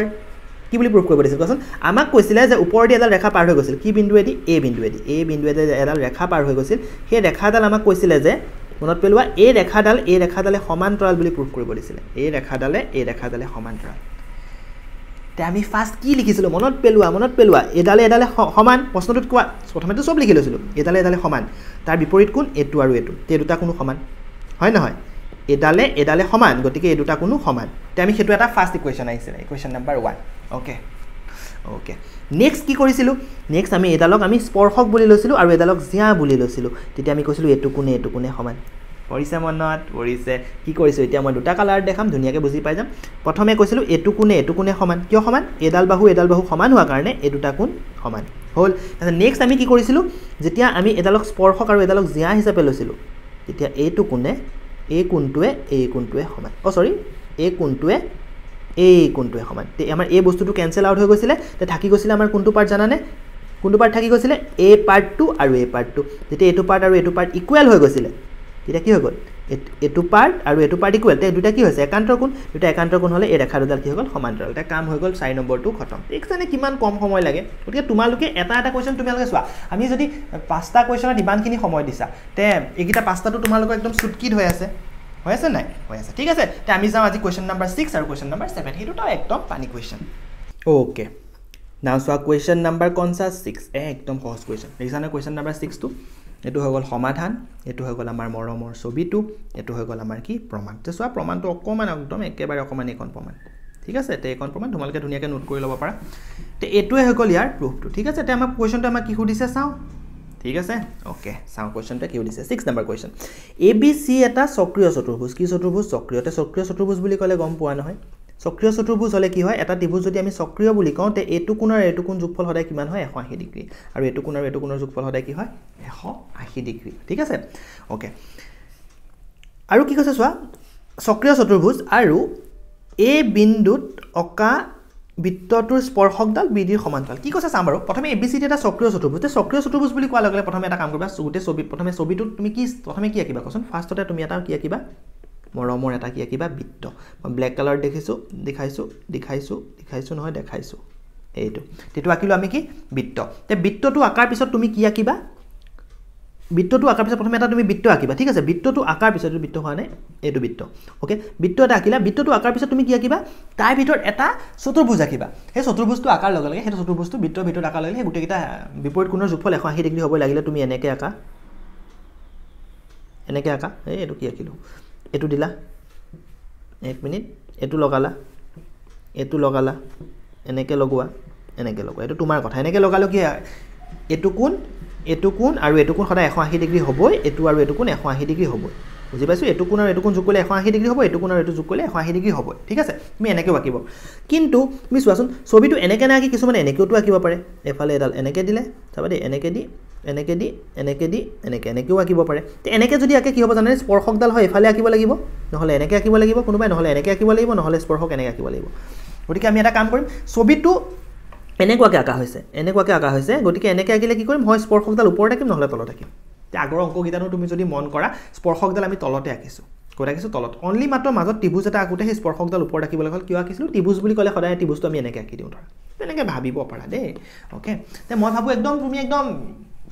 A: কি বুলি প্ৰুভ কৰিব দিছিল কোৱাচোন আমাক কৈছিলে যে ওপৰেদি এডাল ৰেখা পাৰ হৈ গৈছিল কি বিন্দুৱেদি এই বিন্দুৱেদি এই বিন্দুৱেদি এডাল ৰেখা পাৰ হৈ গৈছিল সেই ৰেখাডাল আমাক কৈছিলে যে মনত পেলোৱা এই ৰেখাডাল এই ৰেখাডালে সমান্তৰাল বুলি প্ৰুভ কৰিব দিছিলে এই ৰেখাডালে এই ৰেখাডালে সমান্তৰাল এতিয়া আমি ফাৰ্ষ্ট কি লিখিছিলোঁ মনত পেলোৱা মনত পেলোৱা এডালে এডালে সমান প্ৰশ্নটোত কোৱা প্ৰথমেতো চব লিখি লৈছিলোঁ এডালে এডালে সমান তাৰ বিপৰীত কোন এইটো আৰু এইটো এই দুটা কোনো সমান হয় নহয় এডালে এডালে সমান গতিকে এই দুটা কোনো সমান এতিয়া আমি সেইটো এটা ফাৰ্ষ্ট ইকুৱেশ্যন আহিছিলে equation number one okay okay next কি কৰিছিলোঁ নেক্সট আমি এডালক আমি স্পৰ্শক বুলি লৈছিলোঁ আৰু এডালক জীয়া বুলি লৈছিলোঁ তেতিয়া আমি কৈছিলোঁ এইটো কোনে এইটো কোনে সমান পৰিছে মনত পৰিছে কি কৰিছোঁ এতিয়া মই দুটা কালাৰ দেখাম ধুনীয়াকৈ বুজি পাই যাম প্ৰথমে কৈছিলোঁ এইটো কোনে এইটো কোনে সমান কিয় সমান এডাল বাহু এডাল বাহু সমান হোৱাৰ কাৰণে এই দুটা কোণ সমান হ'ল তাৰপিছত নেক্সট আমি কি কৰিছিলোঁ যেতিয়া আমি এডালক স্পৰ্শক আৰু এডালক জীয়া হিচাপে লৈছিলোঁ তেতিয়া এইটো কোণে এই কোণটোৱে এই কোণটোৱে সমান অ' চৰি এই কোণটোৱে এই কোনটোৱে সমান আমাৰ এই বস্তুটো কেঞ্চেল আউট হৈ গৈছিলে তে থাকি গৈছিলে আমাৰ কোনটো পাৰ্ট জানানে কোনটো পাৰ্ট থাকি গৈছিলে এ পাৰ্টটো আৰু এই পাৰ্টটো তেতিয়া এইটো পাৰ্ট আৰু এইটো পাৰ্ট ইকুৱেল হৈ গৈছিলে তেতিয়া কি হৈ গ'ল এইটো পাৰ্ট আৰু এইটো পাৰ্ট ইকুৱেল তে দুটা কি হৈছে একান্তৰ কোণ দুটা একান্তৰ কোণ হ'লে এই ৰেখা দুডাল কি হৈ গ'ল সমান্তৰাল এতিয়া কাম হৈ গ'ল চাৰি নম্বৰটো খতম দেখিছানে কিমান কম সময় লাগে গতিকে তোমালোকে এটা এটা কুৱেশ্যন তোমালোকে চোৱা আমি যদি পাঁচটা কুৱেশ্যনত ইমানখিনি সময় দিছা তে এইকেইটা পাঁচটাটো তোমালোকৰ একদম চুটকিত হৈ আছে হৈ আছে নাই হৈ আছে ঠিক আছে এতিয়া আমি যাওঁ আজি কুৱেশ্যন নাম্বাৰ ছিক্স আৰু কুৱেশ্যন নাম্বাৰ ছেভেন সেই দুটাও একদম পানী কুৱেশ্যন অ'কে নাও চোৱা কুৱেশ্যন নাম্বাৰ কনচাৰ্ছ ছিক্স এ একদম সহজ কুৱেশ্যন দেখিছানে কুৱেশ্যন নাম্বাৰ ছিক্সটো এইটো হৈ গ'ল সমাধান এইটো হৈ গ'ল আমাৰ মৰমৰ ছবিটো এইটো হৈ গ'ল আমাৰ কি প্ৰমাণ তে চোৱা প্ৰমাণটো অকণমান একদম একেবাৰে অকণমান এইখন প্ৰমাণ ঠিক আছে তে এইখন প্ৰমাণ তোমালোকে ধুনীয়াকৈ নোট কৰি ল'ব পাৰা তে এইটোৱে হৈ গ'ল ইয়াৰ প্ৰুফটো ঠিক আছে তে আমাক কুৱেশ্যনটো আমাক কি সুধিছে চাওঁ ঠিক আছে অ'কে চাওঁ কুৱেশ্যনটোৱে কি বুলিছে six number question A B C এটা চক্ৰিয় চতুৰ্ভুজ কি চতুৰ্ভুজ চক্ৰিয়তে চক্ৰিয় চতুৰ্ভুজ বুলি ক'লে গম পোৱা নহয় চক্ৰিয় চতুৰ্ভুজ হ'লে কি হয় এটা ত্ৰিভুজ যদি আমি চক্ৰিয় বুলি কওঁ তে এইটো কোণ আৰু এইটো কোণ যোগফল সদায় কিমান হয় এশ আশী ডিগ্ৰী আৰু এইটো কোণ আৰু এইটো কোণৰ যোগফল সদায় কি হয় এশ আশী ডিগ্ৰী ঠিক আছে অ'কে আৰু কি কৈছে চোৱা চক্ৰিয় চতুৰ্ভুজ আৰু এই বিন্দুত অঁকা বৃত্তটোৰ স্পৰ্শকডাল বিধিৰ সমান্তৰাল কি কৈছে চাম বাৰু প্ৰথমে এ বি চি ডি এটা চক্ৰীয় চতুৰ্ভুজ এতিয়া চক্ৰিয় চতুৰ্ভুজ বুলি কোৱাৰ লগে লগে প্ৰথমে এটা কাম কৰিবা গোটেই ছবি প্ৰথমে ছবিটোত তুমি কি প্ৰথমে কি আঁকিবা কচোন ফাৰ্ষ্টতে তুমি এটা কি আঁকিবা মৰমৰ এটা কি আঁকিবা বৃত্ত মই ব্লেক কালাৰত দেখিছোঁ দেখাইছোঁ দেখাইছোঁ দেখাইছোঁ নহয় দেখাইছোঁ এইটো তেতিয়া আঁকিলোঁ আমি কি বৃত্ত তে বৃত্তটো আঁকাৰ পিছত তুমি কি আঁকিবা বৃত্তটো আঁকাৰ পিছত প্ৰথমে এটা তুমি বৃত্ত আঁকিবা ঠিক আছে বৃত্তটো আঁকাৰ পিছত এইটো বৃত্ত হোৱা নাই এইটো বৃত্ত অ'কে বৃত্ত এটা আঁকিলা বৃত্তটো আঁকাৰ পিছত তুমি কি আঁকিবা তাৰ ভিতৰত এটা চতুৰ্ভুজ আঁকিবা সেই চতুৰ্ভুজটো আঁকাৰ লগে লগে সেইটো চতুৰ্ভুজটো বৃত্তৰ ভিতৰত আঁকাৰ লাগিলে সেই গোটেইকেইটা বিপৰীত কোণৰ জোফল এশ আশী ডিগ্ৰী হ'ব লাগিলে তুমি এনেকৈ আঁকা এনেকৈ আঁকা এই এইটো কি আঁকিলোঁ এইটো দিলা এক মিনিট এইটো লগালা এইটো লগালা এনেকৈ লগোৱা এনেকৈ লগোৱা এইটো তোমাৰ কথা এনেকৈ লগালেও কি এইটো কোন এইটো কোণ আৰু এইটো কোণ সদায় এশ আশী ডিগ্ৰী হ'বই এইটো আৰু এইটো কোণ এশ আশী ডিগ্ৰী হ'বই বুজি পাইছোঁ এইটো কোণ আৰু এইটো কোণ যোগ কৰিলে এশ আশী ডিগ্ৰী হ'ব এইটো কোণ আৰু এইটো যোগ কৰিলে এশ আশী ডিগ্ৰী হ'ব ঠিক আছে তুমি এনেকৈও আঁকিব কিন্তু তুমি চোৱাচোন ছবিটো এনেকৈ আঁকি কিছুমানে এনেকৈওতো আঁকিব পাৰে এফালে এডাল এনেকৈ দিলে চাবা দেই এনেকৈ দি এনেকৈ দি এনেকৈ দি এনেকৈ এনেকৈও আঁকিব পাৰে তে এনেকৈ যদি আঁকে কি হ'ব জানে স্পৰ্শকডাল হয় এফালে আঁকিব লাগিব নহ'লে এনেকৈ আঁকিব লাগিব কোনোবাই নহ'লে এনেকৈ আঁকিব লাগিব নহ'লে স্পৰ্শক এনেকৈ আঁকিব লাগিব গতিকে আমি এটা কাম কৰিম ছবিটো এনেকুৱাকৈ অঁকা হৈছে এনেকুৱাকৈ অঁকা হৈছে গতিকে এনেকৈ আঁকিলে কি কৰিম হয় স্পৰ্শকডাল ওপৰত থাকিম নহ'লে তলত থাকিম এতিয়া আগৰ অংকগীতানো তুমি যদি মন কৰা স্পৰ্শকডাল আমি তলতে আঁকিছোঁ কৈ আঁকিছোঁ তলত অনলি মাত্ৰ মাজত ত্ৰিভুজ এটা আঁকোতে সেই স্পৰ্শকডাল ওপৰত আঁকিবলৈ হ'ল কিয় আঁকিছিলোঁ ত্ৰিভুজ বুলি ক'লে সদায় ত্ৰিভুজটো আমি এনেকৈ আঁকি দিওঁ ধৰা তেনেকৈ ভাবিব পাৰা দেই অ'কে এতিয়া মই ভাবোঁ একদম তুমি একদম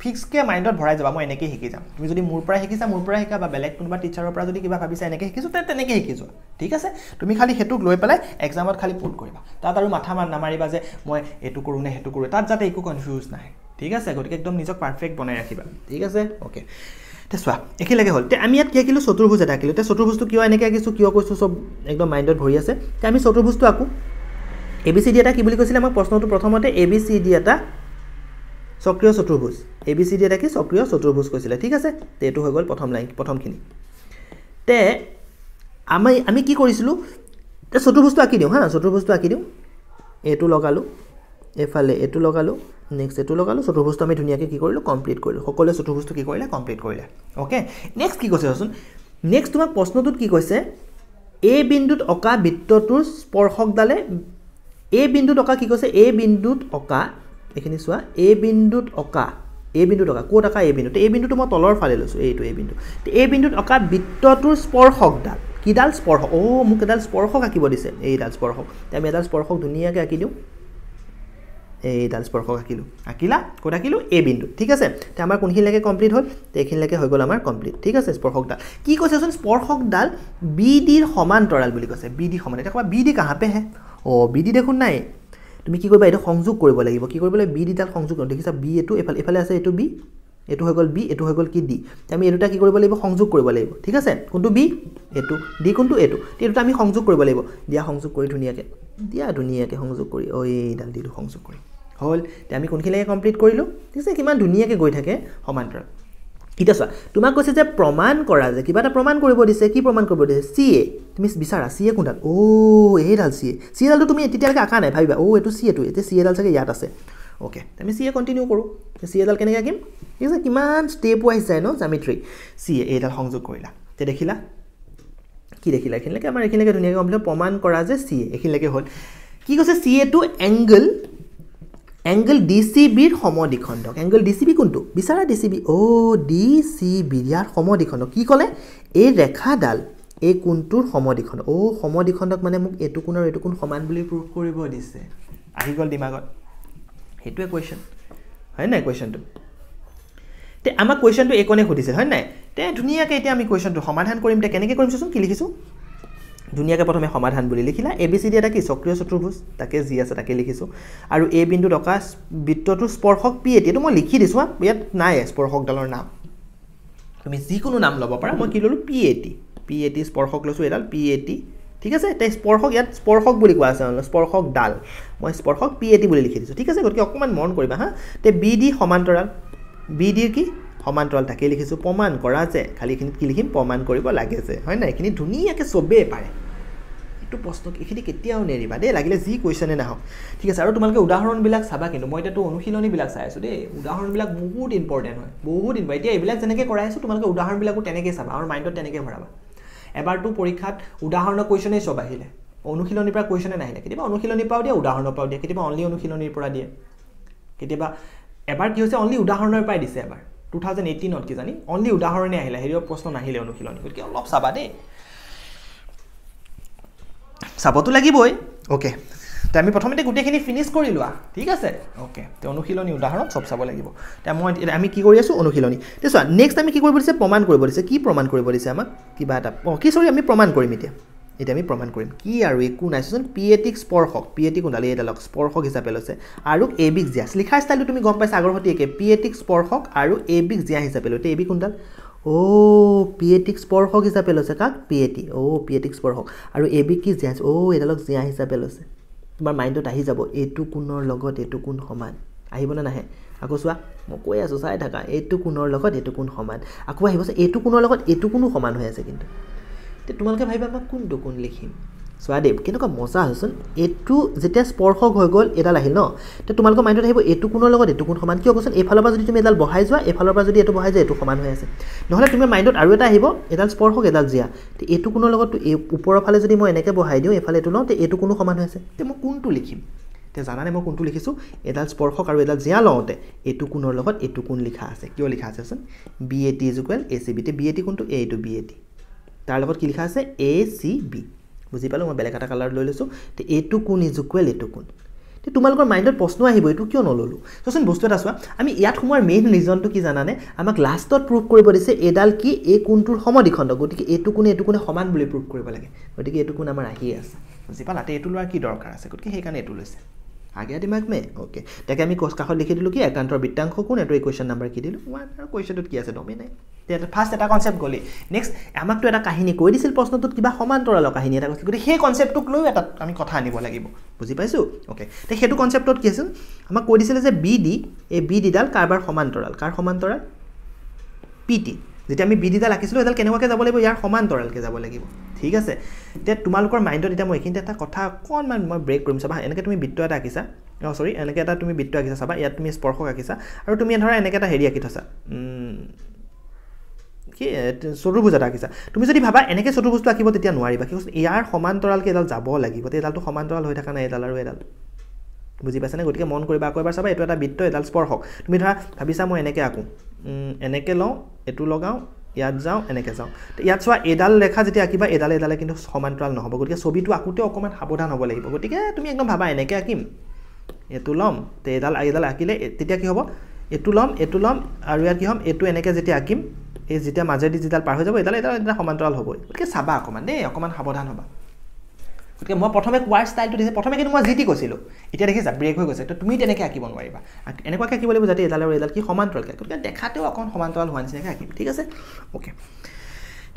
A: ফিক্সকৈ মাইণ্ডত ভৰাই যাবা মই এনেকৈয়ে শিকি যাম তুমি যদি মোৰ পৰা শিকিছা মোৰ পৰা শিকা বা বেলেগ কোনোবা টিচাৰৰ পৰা যদি কিবা ভাবিছা এনেকৈ শিকিছোঁ তেন্তে তেনেকৈ শিকি যোৱা ঠিক আছে তুমি খালী সেইটোক লৈ পেলাই এক্সামত খালী পুট কৰিবা তাত আৰু মাথা মাত নামাৰিবা যে মই এইটো কৰোঁ নে সেইটো কৰোঁ তাত যাতে একো কনফিউজ নাহে ঠিক আছে গতিকে একদম নিজক পাৰফেক্ট বনাই ৰাখিবা ঠিক আছে অ'কে তে চোৱা একেলগে হ'ল তে আমি ইয়াত কি আঁকিলোঁ চতুৰ্ভুজ এটা আঁকিলোঁ তে চতুৰ্ভুজটো কিয় এনেকৈ আঁকিছোঁ কিয় কৈছোঁ চব একদম মাইণ্ডত ভৰি আছে তে আমি চতুৰ্ভুজটো আঁকোঁ এ বি চি ডি এটা কি বুলি কৈছিলে আমাক প্ৰশ্নটো প্ৰথমতে এ বি চি ডি এটা চক্ৰিয় চতুৰ্ভুজ A B e C D এটা কি চক্ৰিয় চতুৰ্ভুজ কৈছিলে ঠিক আছে তে এইটো হৈ গ'ল প্ৰথম লাইন প্ৰথমখিনি তে আমি আমি কি কৰিছিলোঁ তে চতুৰ্ভুজটো আঁকি দিওঁ হা চতুৰ্ভুজটো আঁকি দিওঁ এইটো লগালোঁ এইফালে এইটো লগালোঁ নেক্সট এইটো লগালোঁ চতুৰ্ভুজটো আমি ধুনীয়াকৈ কি কৰিলোঁ কমপ্লিট কৰিলোঁ সকলোৱে চতুৰ্ভুজটো কি কৰিলে কমপ্লিট কৰিলে অ'কে নেক্সট কি কৈছে চোন নেক্সট তোমাক প্ৰশ্নটোত কি কৈছে এ বিন্দুত অঁকা বৃত্তটোৰ স্পৰ্শকডালে এ বিন্দুত অঁকা কি কৈছে এ বিন্দুত অঁকা এইখিনি চোৱা এ বিন্দুত অঁকা এই বিন্দুত অঁকা ক'ত অঁকা এই বিন্দু এই বিন্দুটো মই তলৰ ফালে লৈছোঁ এইটো এই বিন্দু এই বিন্দুত অঁকা বৃত্তটোৰ স্পৰ্শকডাল কিডাল স্পৰ্শ অ' মোক এডাল স্পৰ্শক আঁকিব দিছে এইডাল স্পৰ্শক আমি এডাল স্পৰ্শক ধুনীয়াকৈ আঁকি দিওঁ এইডাল স্পৰ্শক আঁকিলোঁ আঁকিলা ক'ত আঁকিলোঁ এই বিন্দু ঠিক আছে তে আমাৰ কোনখিনিলৈকে কমপ্লিট হ'ল এইখিনিলৈকে হৈ গ'ল আমাৰ কমপ্লিট ঠিক আছে স্পৰ্শকডাল কি কৈছেচোন স্পৰ্শকডাল বি ডিৰ সমান্তৰাল বুলি কৈছে বি ডি সমান এতিয়া কবা বি ডি কাহাপেহে অঁ বি ডি দেখোন নাই তুমি কি কৰিবা এইটো সংযোগ কৰিব লাগিব কি কৰিব লাগিব বি দুডাল সংযোগ দেখিছা বি এইটো এফালে এফালে আছে এইটো বি এইটো হৈ গ'ল বি এইটো হৈ গ'ল কি ডি আমি এই দুটা কি কৰিব লাগিব সংযোগ কৰিব লাগিব ঠিক আছে কোনটো বি এইটো ডি কোনটো এইটো এই দুটা আমি সংযোগ কৰিব লাগিব দিয়া সংযোগ কৰি ধুনীয়াকৈ দিয়া ধুনীয়াকৈ সংযোগ কৰি অ' এইডাল দি দিলোঁ সংযোগ কৰি হ'ল এতিয়া আমি কোনখিনিলৈকে কমপ্লিট কৰিলোঁ ঠিক আছে কিমান ধুনীয়াকৈ গৈ থাকে সমান্তৰাল এতিয়া চোৱা তোমাক কৈছে যে প্ৰমাণ কৰা যে কিবা এটা প্ৰমাণ কৰিব দিছে কি প্ৰমাণ কৰিব দিছে চি এ তুমি বিচাৰা চি এ কোনডাল অ' এইডাল চি এ চি এডালটো তুমি এতিয়ালৈকে আঁকা নাই ভাবিবা অ' এইটো চি এটো এতিয়া চি এডাল চাগে ইয়াত আছে অ'কে আমি চি এ কণ্টিনিউ কৰোঁ চি এডাল কেনেকৈ আঁকিম ঠিক আছে কিমান ষ্টেপ ৱাইজ যায় ন জামিত্ৰী চি এ এইডাল সংযোগ কৰিলা এতিয়া দেখিলা কি দেখিলা এইখিনিলৈকে আমাৰ এইখিনিলৈকে ধুনীয়াকৈ কমপ্লিট প্ৰমাণ কৰা যে চি এ এইখিনিলৈকে হ'ল কি কৈছে চি এটো এংগল এংগল ডি চি বিৰ সমদ্বিখণ্ডক এংগল ডি চি বি কোনটো বিচাৰা ডি চি বি অ' ডি চি বি ইয়াৰ সমদ্বিখণ্ডক কি ক'লে এই ৰেখাডাল এই কোণটোৰ সমদ্বিখণ্ড অ' সমদ্বিখণ্ডক মানে মোক এইটো কোণ আৰু এইটো কোণ সমান বুলি প্ৰুভ কৰিব দিছে আহি গ'ল দিমাগত সেইটোৱে কুৱেশ্যন হয় নাই কুৱেশ্যনটো তে আমাক কুৱেশ্যনটো এইকণে সুধিছিল হয় নাই তে ধুনীয়াকৈ এতিয়া আমি কুৱেশ্যনটো সমাধান কৰিম তে কেনেকৈ কৰিম কি লিখিছোঁ ধুনীয়াকৈ প্ৰথমে সমাধান বুলি লিখিলা এ বি চি ডি এটা কি চক্ৰিয় চতুৰ্ভুজ তাকে যি আছে তাকে লিখিছোঁ আৰু এই বিন্দু টকা বৃত্তটোৰ স্পৰ্শক পি এ টি এইটো মই লিখি দিছোঁ হা ইয়াত নাই স্পৰ্শকডালৰ নাম তুমি যিকোনো নাম ল'ব পাৰা মই কি ল'লোঁ P A T P A T স্পৰ্শক লৈছোঁ এইডাল পি এ টি ঠিক আছে এতিয়া স্পৰ্শক ইয়াত স্পৰ্শক বুলি কোৱা আছে স্পৰ্শক ডাল মই স্পৰ্শক পি এ টি বুলি লিখি দিছোঁ ঠিক আছে গতিকে অকণমান মন কৰিবা হা তে বি ডি সমান্তৰাল বি ডিৰ কি সমান্তৰাল থাকি লিখিছোঁ প্ৰমাণ কৰা যে খালী এইখিনিত কি লিখিম প্ৰমাণ কৰিব লাগে যে হয় নাই এইখিনি ধুনীয়াকৈ চবেই পাৰে এইটো প্ৰশ্ন এইখিনি কেতিয়াও নেৰিবা দেই লাগিলে যি কুৱেশ্যনে নাহক ঠিক আছে আৰু তোমালোকে উদাহৰণবিলাক চাবা কিন্তু মই এতিয়াতো অনুশীলনীবিলাক চাই আছোঁ দেই উদাহৰণবিলাক বহুত ইম্পৰ্টেণ্ট হয় বহুত ইম্পৰ্টেণ্ট এতিয়া এইবিলাক যেনেকৈ কৰাই আছোঁ তোমালোকে উদাহৰণবিলাকো তেনেকৈ চাবা আৰু মাইণ্ডত তেনেকৈ ভৰাবা এবাৰতো পৰীক্ষাত উদাহৰণৰ কুৱেশ্যনেই চব আহিলে অনুশীলনীৰ পৰা কুৱেশ্যনে নাহিলে কেতিয়াবা অনুশীলনীৰ পৰাও দিয়ে উদাহৰণৰ পৰাও দিয়ে কেতিয়াবা অনলি অনুশীলনীৰ পৰা দিয়ে কেতিয়াবা এবাৰ কি হৈছে অনলি উদাহৰণৰ পৰাই দিছে এবাৰ থাউজেণ্ড এইটিনত কিজানি অনলি উদাহৰণে আহিলে হেৰিয়ৰ প্ৰশ্ন নাহিলে অনুশীলনী গতিকে অলপ চাবা দেই চাবতো লাগিবই অ'কে আমি প্ৰথমতে গোটেইখিনি ফিনিছ কৰি লোৱা ঠিক আছে অ'কে তে অনুশীলনী উদাহৰণ চব চাব লাগিব এতিয়া মই আমি কি কৰি আছোঁ অনুশীলনী তে চোৱা নেক্সট আমি কি কৰিব দিছে প্ৰমাণ কৰিব দিছে কি প্ৰমাণ কৰিব দিছে আমাক কিবা এটা অঁ কি চৰি আমি প্ৰমাণ কৰিম এতিয়া এতিয়া আমি প্ৰমাণ কৰিম কি আৰু একো নাই চোন পি টিক স্পৰ্শক পি এ এটিক ওলালে এইডালক স্পৰ্শক হিচাপে লৈছে আৰু এ বিক জিয়াছ লিখা ষ্টাইলটো তুমি গম পাইছা আগৰ সৈতে একে পি এ টিক স্পৰ্শক আৰু এ বিক জিয়া হিচাপে লৈছে A B কোনডাল O' P A টিক স্পৰ্শক হিচাপে লৈছে কাক পি এ টি অ' পি এটিক স্পৰ্শক আৰু এ বি কি জিয়া অ' এইডালক জিয়া হিচাপে লৈছে তোমাৰ মাইণ্ডত আহি যাব এইটো কোণৰ লগত এইটো কোণ সমান আহিবনে নাহে আকৌ চোৱা মই কৈ আছোঁ চাই থাকা এইটো কোণৰ লগত এইটো কোণ সমান আকৌ আহিব এইটো কোণৰ লগত এইটো কোনো সমান হৈ আছে কিন্তু তে তোমালোকে ভাবিবা মই কোনটো কোন লিখিম চোৱা দেৱ কেনেকুৱা মজা হৈছোন এইটো যেতিয়া স্পৰ্শক হৈ গ'ল এডাল আহিল ন তে তোমালোকৰ মাইণ্ডত আহিব এইটো কোণৰ লগত এইটো কোন সমান কিয় কৈছোন এইফালৰ পৰা যদি তুমি এডাল বহাই যোৱা এইফালৰ পৰা যদি এইটো বহাই যোৱা এইটো সমান হৈ আছে নহ'লে তুমি মাইণ্ডত আৰু এটা আহিব এডাল স্পৰ্শক এডাল জীয়া তে এইটো কোণৰ লগত এই ওপৰৰ ফালে যদি মই এনেকৈ বহাই দিওঁ এইফালে এইটো লওঁ তে এইটো কোনো সমান হৈ আছে তে মই কোনটো লিখিম এতিয়া জানানে মই কোনটো লিখিছোঁ এডাল স্পৰ্শক আৰু এডাল জীয়া লওঁতে এইটো কোনৰ লগত এইটো কোন লিখা আছে কিয় লিখা আছেচোন B A T is equal A C B T B A T কোণটো এইটো বি এ টি তাৰ লগত কি লিখা আছে এ চি বি বুজি পালোঁ মই বেলেগ এটা কালাৰ লৈ লৈছোঁ তে এইটো কোন ইজ ইকুৱেল এইটো কোন তে তোমালোকৰ মাইণ্ডত প্ৰশ্ন আহিব এইটো কিয় নল'লোঁ চচোন বস্তু এটা চোৱা আমি ইয়াত সোমোৱাৰ মেইন ৰিজনটো কি জানানে আমাক লাষ্টত প্ৰুভ কৰিব দিছে এইডাল কি এই কোনটোৰ সমদিখণ্ড গতিকে এইটো কোনে এইটো কোনে সমান বুলি প্ৰুভ কৰিব লাগে গতিকে এইটো কোন আমাৰ আহিয়ে আছে বুজি পালাতে এইটো লোৱাৰ কি দৰকাৰ আছে গতিকে সেইকাৰণে এইটো লৈছে আগে আদি মাগমে অ'কে তাকে আমি কোচ কাষত লিখি দিলোঁ কি একান্তৰ বৃত্তাংশ কোন এইটো কুৱেশ্যন নাম্বাৰ কি দিলোঁ মই আৰু কুৱেশ্যনটোত কি আছে দমে নাই তেতিয়া ফাৰ্ষ্ট এটা কনচেপ্ট গ'লেই নেক্সট আমাকতো এটা কাহিনী কৈ দিছিল প্ৰশ্নটোত কিবা সমান্তৰালৰ কাহিনী এটা কৈছিল গতিকে সেই কনচেপ্টটোক লৈও এটা আমি কথা আনিব লাগিব বুজি পাইছোঁ অ'কে তে সেইটো কনচেপ্টত কি আছিল আমাক কৈ দিছিলে যে বি ডি এই বি ডিডাল কাৰোবাৰ সমান্তৰাল কাৰ সমান্তৰাল পি টি যেতিয়া আমি বিদিডাল আঁকিছিলোঁ এইডাল কেনেকুৱাকৈ যাব লাগিব ইয়াৰ সমান্তৰালকৈ যাব লাগিব ঠিক আছে এতিয়া তোমালোকৰ মাইণ্ডত এতিয়া মই এইখিনিতে এটা কথা অকণমান মই ব্ৰেক কৰিম চাবা এনেকৈ তুমি বৃত্ত এটা আঁকিছা অঁ চৰি এনেকৈ এটা তুমি বৃত্ত আঁকিছা চাবা ইয়াত তুমি স্পৰ্শক আঁকিছা আৰু তুমি ধৰা এনেকৈ এটা হেৰি আঁকি থৈছা কি চতুৰ্ভুজ এটা আঁকিছা তুমি যদি ভাবা এনেকৈ চতুৰ্ভুজটো আঁকিব তেতিয়া নোৱাৰিবা কি কৈছে ইয়াৰ সমান্তৰালকৈ এডাল যাব লাগিব এইডালটো সমান্তৰাল হৈ থকা নাই এইডাল আৰু এডাল বুজি পাইছানে গতিকে মন কৰিবা আকৌ এবাৰ চাবা এইটো এটা বৃত্ত এডাল স্পৰ্শক তুমি ধৰা ভাবিছা মই এনেকৈ আঁকো এনেকৈ লওঁ এইটো লগাওঁ ইয়াত যাওঁ এনেকৈ যাওঁ ইয়াত চোৱা এডাল লেখা যেতিয়া আঁকিবা এডালে এডালে কিন্তু সমান্তৰাল নহ'ব গতিকে ছবিটো আঁকোতে অকণমান সাৱধান হ'ব লাগিব গতিকে তুমি একদম ভাবা এনেকৈ আঁকিম এইটো ল'ম এডাল এডাল আঁকিলে তেতিয়া কি হ'ব এইটো ল'ম এইটো ল'ম আৰু ইয়াত কি হ'ম এইটো এনেকৈ যেতিয়া আঁকিম এই যেতিয়া মাজেদি যিডাল পাৰ হৈ যাব এইডাল এডাল এডাল সমান্তৰাল হ'বই গতিকে চাবা অকণমান দেই অকণমান সাৱধান হ'বা গতিকে মই প্ৰথমে কোৱাৰ ষ্টাইলটো দিছে প্ৰথমে কিন্তু মই যি টি কৈছিলোঁ এতিয়া দেখিছা ব্ৰেক হৈ গৈছে ত' তুমি তেনেকৈ আঁকিব নোৱাৰিবা এনেকুৱাকৈ আঁকিব লাগিব যাতে এডাল আৰু এডাল কি সমান্তৰালকৈ গতিকে দেখাতেও অকণ সমান্তৰাল হোৱা নিচিনাকৈ আঁকিম ঠিক আছে অ'কে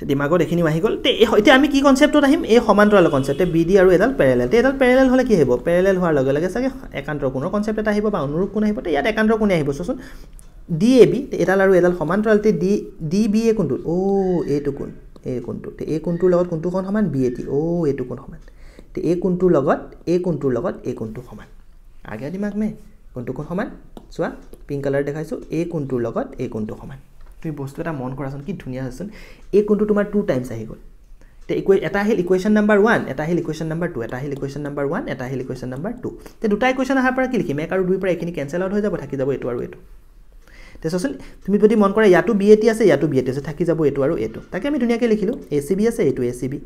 A: ডিমাগত এইখিনিও আহি গ'ল তে এতিয়া আমি কি কনচেপ্টত আহিম এই সমান্তৰাল কনচেপ্ট বি ডি আৰু এডাল পেৰেলেল তে এডাল পেৰেলেল হ'লে কি আহিব পেৰেলেল হোৱাৰ লগে লগে চাগে একান্তৰ কোনো কনচেপ্ট এটা আহিব বা অনুৰূপ কোণ আহিব তে ইয়াত একান্তৰ কোনে আহিব চোচোন ডি এ বি এডাল আৰু এডাল সমান্তৰাল তে ডি ডি বি এ কোনটো অ' এইটো কোন এই কোণটো এই কোনটোৰ লগত কোনটো কোণ সমান বি এ টি অ' এইটো কোন সমান এই কোনটোৰ লগত এই কোনটোৰ লগত এই কোনটো সমান আগে আদি মাক মে কোনটো কোন সমান চোৱা পিংক কালাৰ দেখাইছোঁ এই কোনটোৰ লগত এই কোনটো সমান তুমি বস্তু এটা মন কৰাচোন কি ধুনীয়া হৈছোন এই কোনটো তোমাৰ টু টাইমছ আহি গ'ল তে ইকুৱে এটা আহিল ইকুৱেশ্যন নাম্বাৰ ওৱান এটা আহিল ইকুৱেশ্যন নাম্বাৰ টু এটা আহিল ইকুৱেশ্যন নাম্বাৰ ওৱান এটা আহিল ইকুৱেশ্যন নাম্বাৰ টু তে দুটা ইকুৱেশ্যন অহাৰ পৰা কি লিখিম এক আৰু দুই পৰা এইখিনি কেঞ্চেল আউট হৈ যাব থাকি যাব এইটো আৰু এইটো তে চাচোন তুমি যদি মন কৰা ইয়াতো বি এ টি আছে ইয়াতো বি এ টি আছে থাকি যাব এইটো আৰু এইটো তাকে আমি ধুনীয়াকৈ লিখিলোঁ এ চি বি আছে এইটো এ চি বি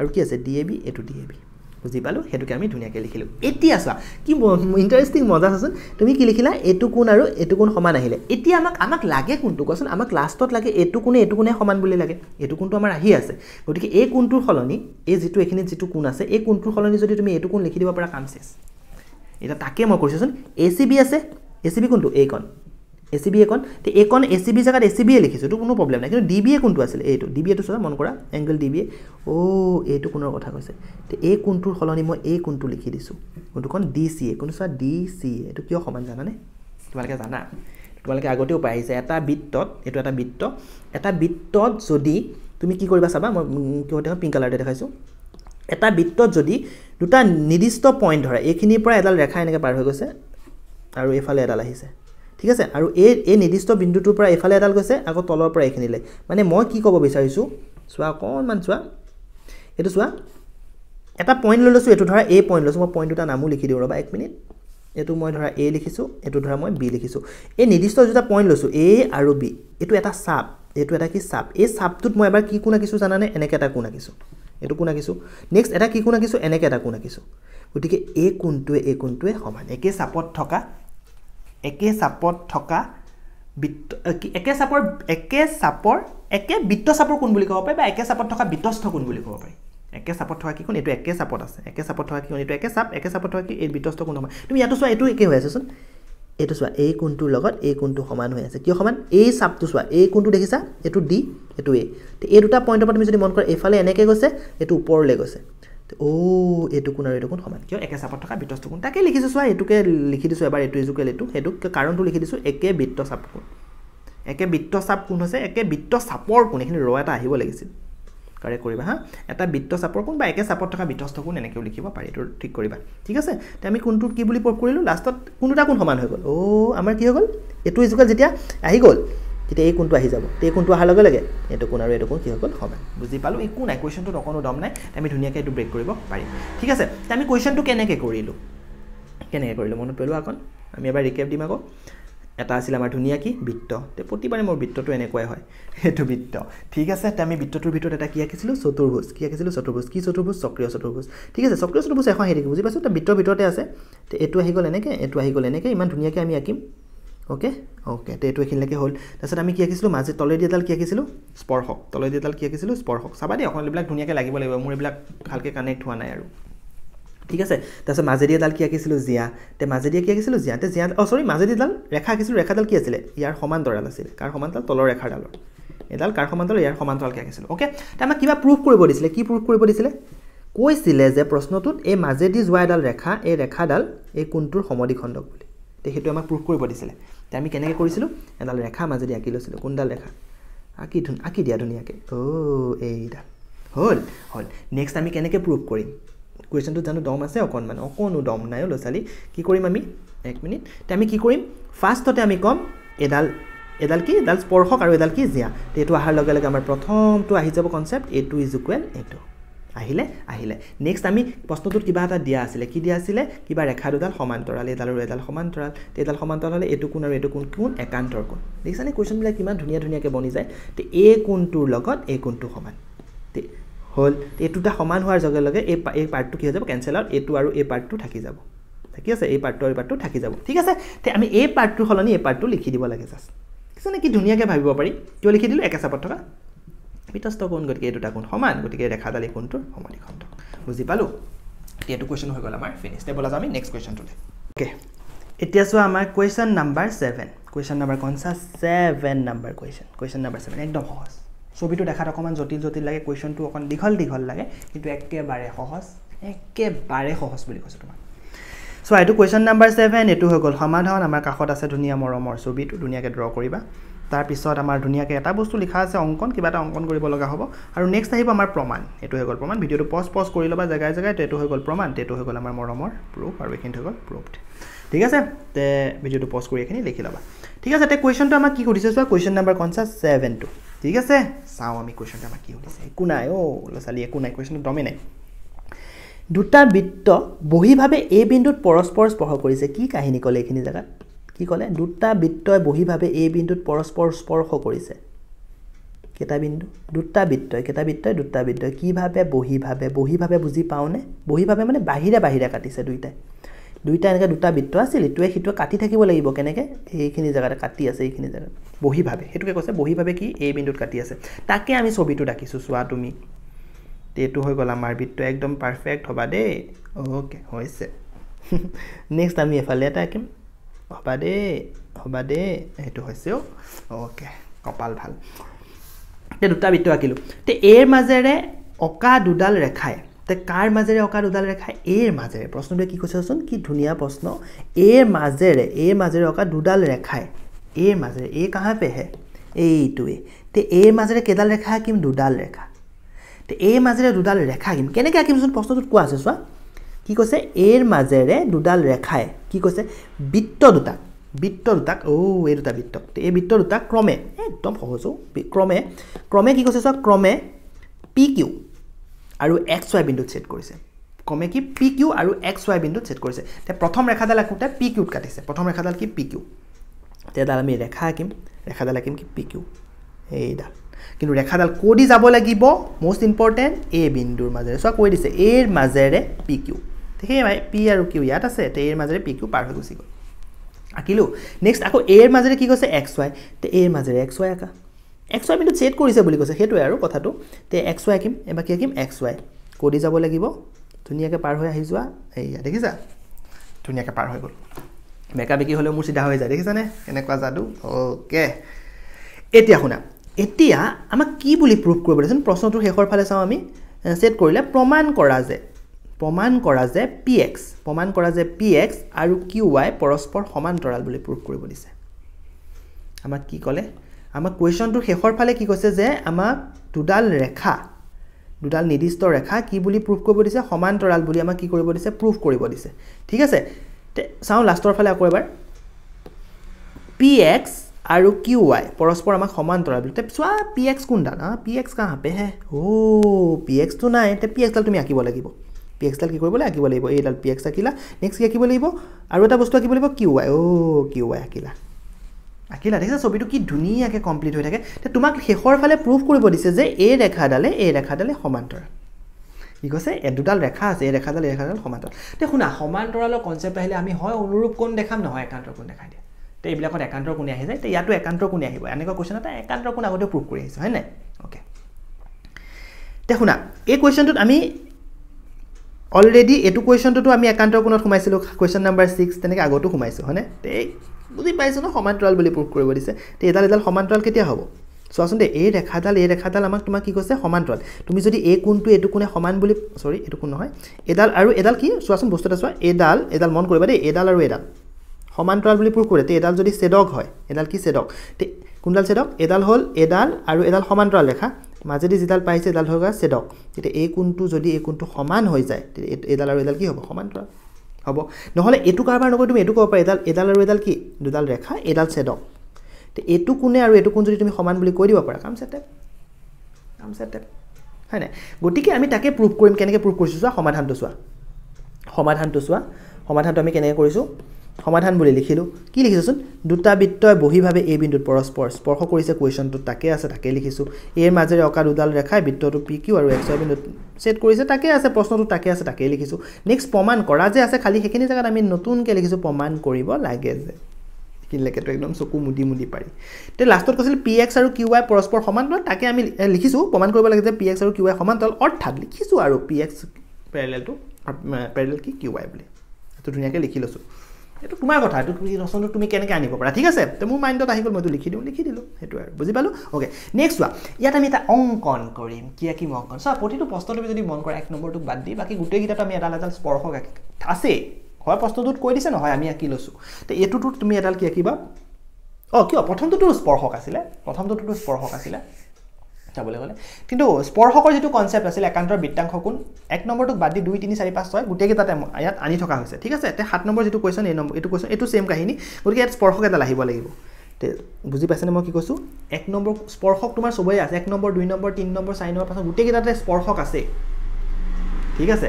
A: আৰু কি আছে ডি এ বি এইটো ডি এ বি বুজি পালোঁ সেইটোকে আমি ধুনীয়াকৈ লিখিলোঁ এতিয়া চোৱা কি ইণ্টাৰেষ্টিং মজা চাচোন তুমি কি লিখিলা এইটো কোন আৰু এইটো কোন সমান আহিলে এতিয়া আমাক আমাক লাগে কোনটো কোৱাচোন আমাক লাষ্টত লাগে এইটো কোনে এইটো কোনে সমান বুলি লাগে এইটো কোনটো আমাৰ আহি আছে গতিকে এই কোনটোৰ সলনি এই যিটো এইখিনিত যিটো কোন আছে এই কোনটোৰ সলনি যদি তুমি এইটো কোন লিখি দিব পৰা কাম চেছ এতিয়া তাকে মই কৈছোঁচোন এ চি বি আছে এ চি বি কোনটো এইকণ এ চি বি এখন এইকণ এ চি বি জেগাত এ চি বিয়ে লিখিছোঁ এইটো কোনো প্ৰব্লেম নাই কিন্তু ডি বি এ কোনটো আছিলে এইটো ডি বি এটো চোৱা মন কৰা এংগল ডি বি এ অ' এইটো কোনৰ কথা কৈছে এই কোনটোৰ সলনি মই এই কোনটো লিখি দিছোঁ কোনটোখন ডি চি এ কোনটো চোৱা ডি চি এ এইটো কিয় সমান জানানে তোমালোকে জানা তোমালোকে আগতেও পাই আহিছা এটা বৃত্তত এইটো এটা বৃত্ত এটা বৃত্তত যদি তুমি কি কৰিবা চাবা মই কিহত পিংক কালাৰতে দেখাইছোঁ এটা বৃত্তত যদি দুটা নিৰ্দিষ্ট পইণ্ট ধৰা এইখিনিৰ পৰা এডাল ৰেখা এনেকৈ পাৰ হৈ গৈছে আৰু এইফালে এডাল আহিছে ঠিক আছে আৰু এই এই নিৰ্দিষ্ট বিন্দুটোৰ পৰা এইফালে এডাল গৈছে আকৌ তলৰ পৰা এইখিনিলৈ মানে মই কি ক'ব বিচাৰিছোঁ চোৱা অকণমান চোৱা এইটো চোৱা এটা পইণ্ট লৈ লৈছোঁ এইটো ধৰা এই পইণ্ট লৈছোঁ মই পইণ্ট দুটা নামো লিখি দিওঁ ৰ'বা এক মিনিট এইটো মই ধৰা এ লিখিছোঁ এইটো ধৰা মই বি লিখিছোঁ এই নিৰ্দিষ্ট দুটা পইণ্ট লৈছোঁ এ আৰু বি এইটো এটা চাপ এইটো এটা কি চাপ এই চাপটোত মই এবাৰ কি কোন আঁকিছোঁ জানানে এনেকৈ এটা কোন আঁকিছোঁ এইটো কোন আঁকিছোঁ নেক্সট এটা কি কোন আঁকিছোঁ এনেকৈ এটা কোন আঁকিছোঁ গতিকে এই কোনটোৱে এই কোনটোৱে সমান একে চাপত থকা একে চাপত থকা বিত্ত একে চাপৰ একে চাপৰ একে বিত্ত চাপৰ কোন বুলি ক'ব পাৰি বা একে চাপত থকা বিতস্থ কোন বুলি ক'ব পাৰি একে চাপত থকা কি কোন এইটো একে চাপত আছে একে চাপত থকা কোন এইটো একে চাপ একে চাপত থকা কি এই বিতস্থ কোন সমান তুমি ইয়াতো চোৱা এইটো একে হৈ আছেচোন এইটো চোৱা এই কোনটোৰ লগত এই কোনটো সমান হৈ আছে কিয় সমান এই চাপটো চোৱা এই কোনটো দেখিছা এইটো ডি এইটো এ এই দুটা পইণ্টৰ পৰা তুমি যদি মন কৰা এইফালে এনেকৈ গৈছে এইটো ওপৰলৈ গৈছে অ এইটো কোন আৰু এইটো কোন সমান কিয় একে চাপত থকা বৃত্ত কোন তাকে লিখিছোঁ চোৱা এইটোকে লিখি দিছোঁ এবাৰ এইটো এইযোৰ এইটো সেইটো কাৰণটো লিখি দিছোঁ একে বৃত্ত চাপ কোন একে বৃত্ত চাপ কোন হৈছে একে বৃত্ত চাপৰ কোন এইখিনি ৰ এটা আহিব লাগিছিল কাৰে কৰিবা হা এটা বৃত্ত চাপৰ কোন বা একে চাপত থকা বৃত্তস্থ কোন এনেকৈও লিখিব পাৰি এইটো ঠিক কৰিবা ঠিক আছে তে আমি কোনটো কি বুলি প্ৰ কৰিলোঁ লাষ্টত কোনোটা কোন সমান হৈ গ'ল অ' আমাৰ কি হৈ গ'ল এইটো ইজুকেল যেতিয়া আহি গ'ল তেতিয়া এই কোনটো আহি যাব এই কোনটো অহাৰ লগে লগে এইটো কোন আৰু এইটো কোন কি হ'ল সমান বুজি পালোঁ একো নাই কুৱেশ্যনটোত অকণো দম নাই আমি ধুনীয়াকৈ এইটো ব্ৰেক কৰিব পাৰিম ঠিক আছে তে আমি কুৱেশ্যনটো কেনেকৈ কৰিলোঁ কেনেকৈ কৰিলোঁ মনত পেলোৱা অকণ আমি এবাৰ ৰিকেপ দিম আকৌ এটা আছিল আমাৰ ধুনীয়া কি বৃত্ত তে প্ৰতিবাৰে মোৰ বৃত্তটো এনেকুৱাই হয় সেইটো বৃত্ত ঠিক আছে তে আমি বৃত্তটোৰ ভিতৰত এটা কি আঁকিছিলোঁ চতুৰ্ভোজ কি আঁকিছিলোঁ চতুৰ্ভোজ কি চতুৰ্ভোজ চক্ৰিয় চতুৰ্ভোজ ঠিক আছে চক্ৰিয় চতুৰ্ভোজ এখন হেৰি বুজি পাইছোঁ তে বৃত্তৰ ভিতৰতে আছে তে এইটো আহি গ'ল এনেকৈ এইটো আহি গ'ল এনেকৈ ইমান ধুনীয়াকৈ আমি আঁকিম অ'কে অ'কে তে এইটো এইখিনিলৈকে হ'ল তাৰপিছত আমি কি আঁকিছিলোঁ মাজে তলেদি এডাল কি আঁকিছিলোঁ স্পৰ্শক তলেদি এডাল কি আঁকিছিলোঁ স্পৰ্শক চাবা দেই অকণ এইবিলাক ধুনীয়াকৈ লাগিব লাগিব মোৰ এইবিলাক ভালকৈ কানেক্ট হোৱা নাই আৰু ঠিক আছে তাৰপিছত মাজেদি এডাল কি আঁকিছিলোঁ জীয়া তে মাজেদি কি আঁকিছিলোঁ জীয়া তে জীয়া অ' চৰি মাজেদি এডাল ৰেখা আঁকিছিলোঁ ৰেখাডাল কি আছিলে ইয়াৰ সমান্তৰাল আছিল কাৰ সমান্তৰাল তলৰ ৰেখাডালৰ এডাল কাৰ সমান্তৰাল ইয়াৰ সমান্তৰালকৈ আঁকিছিলোঁ অ'কে তে আমাক কিবা প্ৰুফ কৰিব দিছিলে কি প্ৰুফ কৰিব দিছিলে কৈছিলে যে প্ৰশ্নটোত এই মাজেদি যোৱা এডাল ৰেখা এই ৰেখাডাল এই কোনটোৰ সমদিখণ্ডক বুলি তে সেইটোৱে আমাক প্ৰুফ কৰিব দিছিলে তে আমি কেনেকৈ কৰিছিলোঁ এডাল ৰেখা মাজেদি আঁকি লৈছিলোঁ কোনডাল ৰেখা আঁকি ধুন আঁকি দিয়া ধুনীয়াকৈ অ' এইডাল হ'ল হ'ল নেক্সট আমি কেনেকৈ প্ৰুভ কৰিম কুৱেশ্যনটোত জানো দম আছে অকণমান অকণো দম নাই ল'ৰা ছোৱালী কি কৰিম আমি এক মিনিট তে আমি কি কৰিম ফাৰ্ষ্টতে আমি ক'ম এডাল এডাল কি এডাল স্পৰ্শক আৰু এডাল কি জীয়া এইটো অহাৰ লগে লগে আমাৰ প্ৰথমটো আহি যাব কনচেপ্ট এইটো ইজ ইকুৱেল এইটো আহিলে আহিলে নেক্সট আমি প্ৰশ্নটোত কিবা এটা দিয়া আছিলে কি দিয়া আছিলে কিবা ৰেখা দুডাল সমান্তৰাল এইডাল আৰু এডাল সমান্তৰাল এইডাল সমান্তৰাল হ'লে এইটো কোন আৰু এইটো কোন কোন একান্তৰ কোন কোণ দেখিছানে কুৱেশ্যনবিলাক কিমান ধুনীয়া ধুনীয়াকৈ বনি যায় তে এই কোনটোৰ লগত এই কোনটো সমান হ'ল এইটো দুটা সমান হোৱাৰ লগে লগে এই এই পাৰ্টটো কি হৈ যাব কেনচেল আউট এইটো আৰু এই পাৰ্টটো থাকি যাব ঠিক আছে এই পাৰ্টটো এই পাৰ্টটো থাকি যাব ঠিক আছে তে আমি এই পাৰ্টটোৰ সলনি এই পাৰ্টটো লিখি দিব লাগে জাষ্ট কিছুমানে কি ধুনীয়াকৈ ভাবিব পাৰি কিয় লিখি দিলোঁ একেচাপত থকা পিতস্থ কোণ গতিকে এই দুটা কোণ সমান গতিকে ৰেখাডালি কোণটোৰ সমাধি খণ্ড বুজি পালোঁ এতিয়া এইটো কুৱেশ্যন হৈ গ'ল আমাৰ ফিনিছ টেবল আছে আমি নেক্সট কুৱেশ্যনটোলৈ অ'কে এতিয়া চোৱা আমাৰ question number seven question number কনচা seven number question question number seven একদম সহজ ছবিটো দেখাত অকণমান জটিল জটিল লাগে কুৱেশ্যনটো অকণ দীঘল দীঘল লাগে কিন্তু একেবাৰে সহজ একেবাৰে সহজ বুলি কৈছোঁ তোমাক চ' এইটো কুৱেশ্যন নাম্বাৰ ছেভেন এইটো হৈ গ'ল সমাধান আমাৰ কাষত আছে ধুনীয়া মৰমৰ ছবিটো ধুনীয়াকৈ ড্ৰ কৰিবা তাৰপিছত আমাৰ ধুনীয়াকৈ এটা বস্তু লিখা আছে অংকন কিবা এটা অংকন কৰিব লগা হ'ব আৰু নেক্সট আহিব আমাৰ প্ৰমাণ এইটো হৈ গ'ল প্ৰমাণ ভিডিঅ'টো পজ পজ কৰি ল'বা জেগাই জেগাই তো এইটো হৈ গ'ল প্ৰমাণ তো এইটো হৈ গ'ল আমাৰ মৰমৰ প্ৰুফ আৰু এইখিনিত হৈ গ'ল প্ৰুফ ঠিক আছে তে ভিডিঅ'টো পজ কৰি এইখিনি লিখি ল'বা ঠিক আছে তে কুৱেশ্যনটো আমাক কি সুধিছে চোৱা কুৱেশ্যন নাম্বাৰ কনচাৰ ছেভেনটো ঠিক আছে চাওঁ আমি কুৱেশ্যনটো আমাক কি সুধিছে একো নাই অ' ল'ৰা ছোৱালী একো নাই কুৱেশ্যনটো দমে নাই দুটা বৃত্ত বহীভাৱে এই বিন্দুত পৰস্পৰ স্পৰ্শ কৰিছে কি কাহিনী ক'লে এইখিনি জেগাত কি ক'লে দুটা বৃত্তই বহিভাৱে এই বিন্দুত পৰস্পৰ স্পৰ্শ কৰিছে কেইটা বিন্দু দুটা বৃত্তই কেইটা বৃত্তই দুটা বৃত্তই কিভাৱে বহিভাৱে বহিভাৱে বুজি পাওঁনে বহিভাৱে মানে বাহিৰে বাহিৰে কাটিছে দুইটাই দুইটা এনেকৈ দুটা বৃত্ত আছিল ইটোৱে সিটোৱে কাটি থাকিব লাগিব কেনেকৈ এইখিনি জেগাতে কাটি আছে এইখিনি জেগাত বহিভাৱে সেইটোকে কৈছে বহিভাৱে কি এই বিন্দুত কাটি আছে তাকে আমি ছবিটো ডাকিছোঁ চোৱা তুমি এইটো হৈ গ'ল আমাৰ বৃত্ত একদম পাৰফেক্ট হ'বা দেই অ'কে হৈছে নেক্সট আমি এফালে এটা আঁকিম হ'বা দেই হ'বা দেই সেইটো হৈছে অ' অ'কে কপাল ভাল এতিয়া দুটা বৃত্ত আঁকিলোঁ তে এৰ মাজেৰে অঁকা দুডাল ৰেখাই তে কাৰ মাজেৰে অঁকা দুডাল ৰেখাই এৰ মাজেৰে প্ৰশ্নটোৱে কি কৈছেচোন কি ধুনীয়া প্ৰশ্ন এৰ মাজেৰে এৰ মাজেৰে অঁকা দুডাল ৰেখাই এৰ মাজেৰে এই কাহে পেহে এইটোৱে তে এৰ মাজেৰে কেইডাল ৰেখা আঁকিম দুডাল ৰেখা তে এই মাজেৰে দুডাল ৰেখা আঁকিম কেনেকৈ আঁকিমচোন প্ৰশ্নটোত কোৱা আছে চোৱা কি কৈছে এৰ মাজেৰে দুডাল ৰেখাই কি কৈছে বৃত্ত দুটাক বৃত্ত দুটাক অ' এই দুটা বৃত্তক এই বৃত্ত দুটাক ক্ৰমে একদম সহজ অ' ক্ৰমে ক্ৰমে কি কৈছে চাওক ক্ৰমে পি কিউ আৰু এক্স ৱাই বিন্দুত ছেট কৰিছে ক্ৰমে কি পি কিউ আৰু এক্স ৱাই বিন্দুত ছেট কৰিছে এতিয়া প্ৰথম ৰেখাডাল আঁকোতে পি কিউত কাটিছে প্ৰথম ৰেখাডাল কি পি কিউ তেতিয়াডাল আমি ৰেখা আঁকিম ৰেখাডাল আঁকিম কি পি কিউ এইডাল কিন্তু ৰেখাডাল ক'ত দি যাব লাগিব মষ্ট ইম্পৰ্টেণ্ট এ বিন্দুৰ মাজেৰে চোৱা কৈ দিছে এৰ মাজেৰে পি কিউ সেই পি আৰু কিউ ইয়াত আছে তে এৰ মাজেৰে পি কিউ পাৰ হৈ গুচি গ'ল আঁকিলোঁ নেক্সট আকৌ এৰ মাজেৰে কি কৈছে এক্স ৱাই তে এৰ মাজেৰে এক্স ৱাই আঁকা এক্স ৱাই পিন্ধু ছেট কৰিছে বুলি কৈছে সেইটোৱে আৰু কথাটো তে এক্স ৱাই আঁকিম এবাৰ কি আঁকিম এক্স ৱাই কৰি যাব লাগিব ধুনীয়াকৈ পাৰ হৈ আহি যোৱা এইয়া দেখিছা ধুনীয়াকৈ পাৰ হৈ গ'ল মেকআপ বিকি হ'লেও মোৰ চিধা হৈ যায় দেখিছানে এনেকুৱা যাদু অ'কে এতিয়া শুনা এতিয়া আমাক কি বুলি প্ৰুভ কৰিব লাগিছিল শেষৰ ফালে চাওঁ আমি ছেট কৰিলে প্ৰমাণ কৰা যে প্ৰমাণ কৰা যে পি এক্স প্ৰমাণ কৰা যে পি এক্স আৰু কিউ ৱাই পৰস্পৰ সমান্তৰাল বুলি প্ৰুফ কৰিব দিছে আমাক কি ক'লে আমাক কুৱেশ্যনটোৰ শেষৰ ফালে কি কৈছে যে আমাক দুডাল ৰেখা দুডাল নিৰ্দিষ্ট ৰেখা কি বুলি প্ৰুফ কৰিব দিছে সমান্তৰাল বুলি আমাক কি কৰিব দিছে প্ৰুফ কৰিব দিছে ঠিক আছে চাওঁ লাষ্টৰ ফালে আকৌ এবাৰ পি এক্স আৰু কিউ ৱাই পৰস্পৰ আমাক সমান্তৰাল বুলি চোৱা পি এক্স কোনডাল পি এক্স কাহ হে অ' পি এক্সটো নাই এতিয়া পি এক্সডাল তুমি আঁকিব লাগিব পি এক্সডাল কি কৰিবলৈ আঁকিব লাগিব এইডাল পি এক্স আঁকিলা নেক্সট কি আঁকিব লাগিব আৰু এটা বস্তু আঁকিব লাগিব কিউ ৱাই অ' কিউ ৱাই আঁকিলা আঁকিলা দেখিছা ছবিটো কি ধুনীয়াকৈ কমপ্লিট হৈ থাকে তে তোমাক শেষৰ ফালে প্ৰুফ কৰিব দিছে যে এই ৰেখাডালে এই ৰেখাডালে সমান্তৰাল কি কৈছে দুডাল ৰেখা আছে এই ৰেখাডাল এই ৰেখাডাল সমান্তৰাল তে শুনা সমান্তৰালৰ কনচেপ্ট আহিলে আমি হয় অনুৰূপ কোন দেখাম নহয় একান্তৰ কোন দেখাই দিয়া তে এইবিলাকত একান্তৰ কোনে আহি যায় তে ইয়াতো একান্তৰ কোনে আহিব এনেকুৱা কুৱেশ্যন এটা একান্তৰ কোন আগতে প্ৰুফ কৰি আহিছে হয় নাই অ'কে তে শুনা এই কুৱেশ্যনটোত আমি অলৰেডি এইটো কুৱেশ্যনটোতো আমি একান্তৰ কোণত সোমাইছিলোঁ কুৱেশ্যন নাম্বাৰ ছিক্স তেনেকৈ আগতো সোমাইছোঁ হয়নে এই বুজি পাইছোঁ ন সমান্তৰাল বুলি প্ৰুফ কৰিব দিছে তে এডাল এডাল সমান্তৰাল কেতিয়া হ'ব চোৱাচোন দেই এই ৰেখাডাল এই ৰেখাডাল আমাক তোমাক কি কৈছে সমান্তৰাল তুমি যদি এই কোণটো এইটো কোণে সমান বুলি চৰি এইটো কোণ নহয় এডাল আৰু এডাল কি চোৱাচোন বস্তু এটা চোৱা এইডাল এডাল মন কৰিবা দেই এইডাল আৰু এডাল সমান্তৰাল বুলি প্ৰুফ কৰে তে এডাল যদি চেদক হয় এডাল কি চেদক তে কোনডাল চেদক এডাল হ'ল এডাল আৰু এডাল সমান্তৰাল ৰেখা মাজেদি যিডাল পাইছে এডাল ধৰক গ'ল তেতিয়া এই কোনটো যদি এই কোনটো সমান হৈ যায় তেতিয়া এইডাল আৰু এডাল কি হ'ব সমান ধৰা হ'ব নহ'লে এইটো কাৰোবাৰ নকৰি তুমি এইটো ক'ব পাৰা এডাল এডাল আৰু এডাল কি দুডাল ৰেখা এডাল চেডক ছেদক এইটো কোনে আৰু এইটো কোণ যদি তুমি সমান বুলি কৈ দিব পাৰা কাম চেটেপ কাম চেটেপ হয় নাই গতিকে আমি তাকে প্ৰুভ কৰিম কেনেকৈ প্ৰুভ কৰিছোঁ চোৱা সমাধানটো চোৱা সমাধানটো চোৱা সমাধানটো আমি কেনেকৈ কৰিছোঁ সমাধান বুলি লিখিলোঁ কি লিখিছোঁচোন দুটা বৃত্তই বহিভাৱে এই বিন্দুত পৰস্পৰ স্পৰ্শ কৰিছে কুৱেশ্যনটোত তাকে আছে তাকেই লিখিছোঁ এৰ মাজেৰে অঁকা দুডাল ৰেখাই বৃত্তটো পি কিউ আৰু এক্সৰ বিন্দুত ছেট কৰিছে তাকে আছে প্ৰশ্নটো তাকে আছে তাকেই লিখিছোঁ নেক্সট প্ৰমাণ কৰা যে আছে খালী সেইখিনি জেগাত আমি নতুনকৈ লিখিছোঁ প্ৰমাণ কৰিব লাগে যে সেইখিনিলৈকেতো একদম চকু মুদি মুদি পাৰি তে লাষ্টত কৈছিল পি এক্স আৰু কিউ ৱাই পৰস্পৰ সমান্তৰাল তাকে আমি লিখিছোঁ প্ৰমাণ কৰিব লাগে যে পি এক্স আৰু কিউ ৱাই সমান্তৰাল অৰ্থাৎ লিখিছোঁ আৰু পি এক্স পেৰেলেলটো পেৰেলেল কি কিউ ৱাই বুলি সেইটো ধুনীয়াকৈ লিখি লৈছোঁ এইটো তোমাৰ কথা এইটো তুমি ৰচনটো তুমি কেনেকৈ আনিব পাৰা ঠিক আছে তো মোৰ মাইণ্ডত আহি গ'ল মইতো লিখি দিওঁ লিখি দিলোঁ সেইটো আৰু বুজি পালোঁ অ'কে নেক্সট চোৱা ইয়াত আমি এটা অংকন কৰিম কিয় কি অংকন চোৱা প্ৰতিটো প্ৰশ্ন তুমি যদি মন কৰা এক নম্বৰটোক বাদ দি বাকী গোটেইকেইটাটো আমি এডাল এডাল স্পৰ্শক আছেই হয় প্ৰশ্নটোত কৈ দিছে নহয় আমি আঁকি লৈছোঁ তো এইটোতো তুমি এডাল কি আঁকিবা অঁ কিয় প্ৰথমটোতো স্পৰ্শক আছিলে প্ৰথমটোতো স্পৰ্শক আছিলে চাবলৈ গ'লে কিন্তু স্পৰ্শকৰ যিটো কনচেপ্ট আছিল একান্তৰ বৃত্তাংশ কোন এক নম্বৰটোক বাদ দি দুই তিনি চাৰি পাঁচ ছয় গোটেইকেইটাতে ইয়াত আনি থকা হৈছে ঠিক আছে এতিয়া সাত নম্বৰ যিটো কুৱেশ্যন এই নম্বৰ এইটো কুৱেশ্যন এইটো ছেইম কাহিনী গতিকে ইয়াত স্পৰ্শক এটা আহিব লাগিব বুজি পাইছেনে মই কি কৈছোঁ এক নম্বৰ স্পৰ্শক তোমাৰ চবেই আছে এক নম্বৰ দুই নম্বৰ তিনি নম্বৰ চাৰি নম্বৰ পাঁচ গোটেইকেইটাতে স্পৰ্শক আছে ঠিক আছে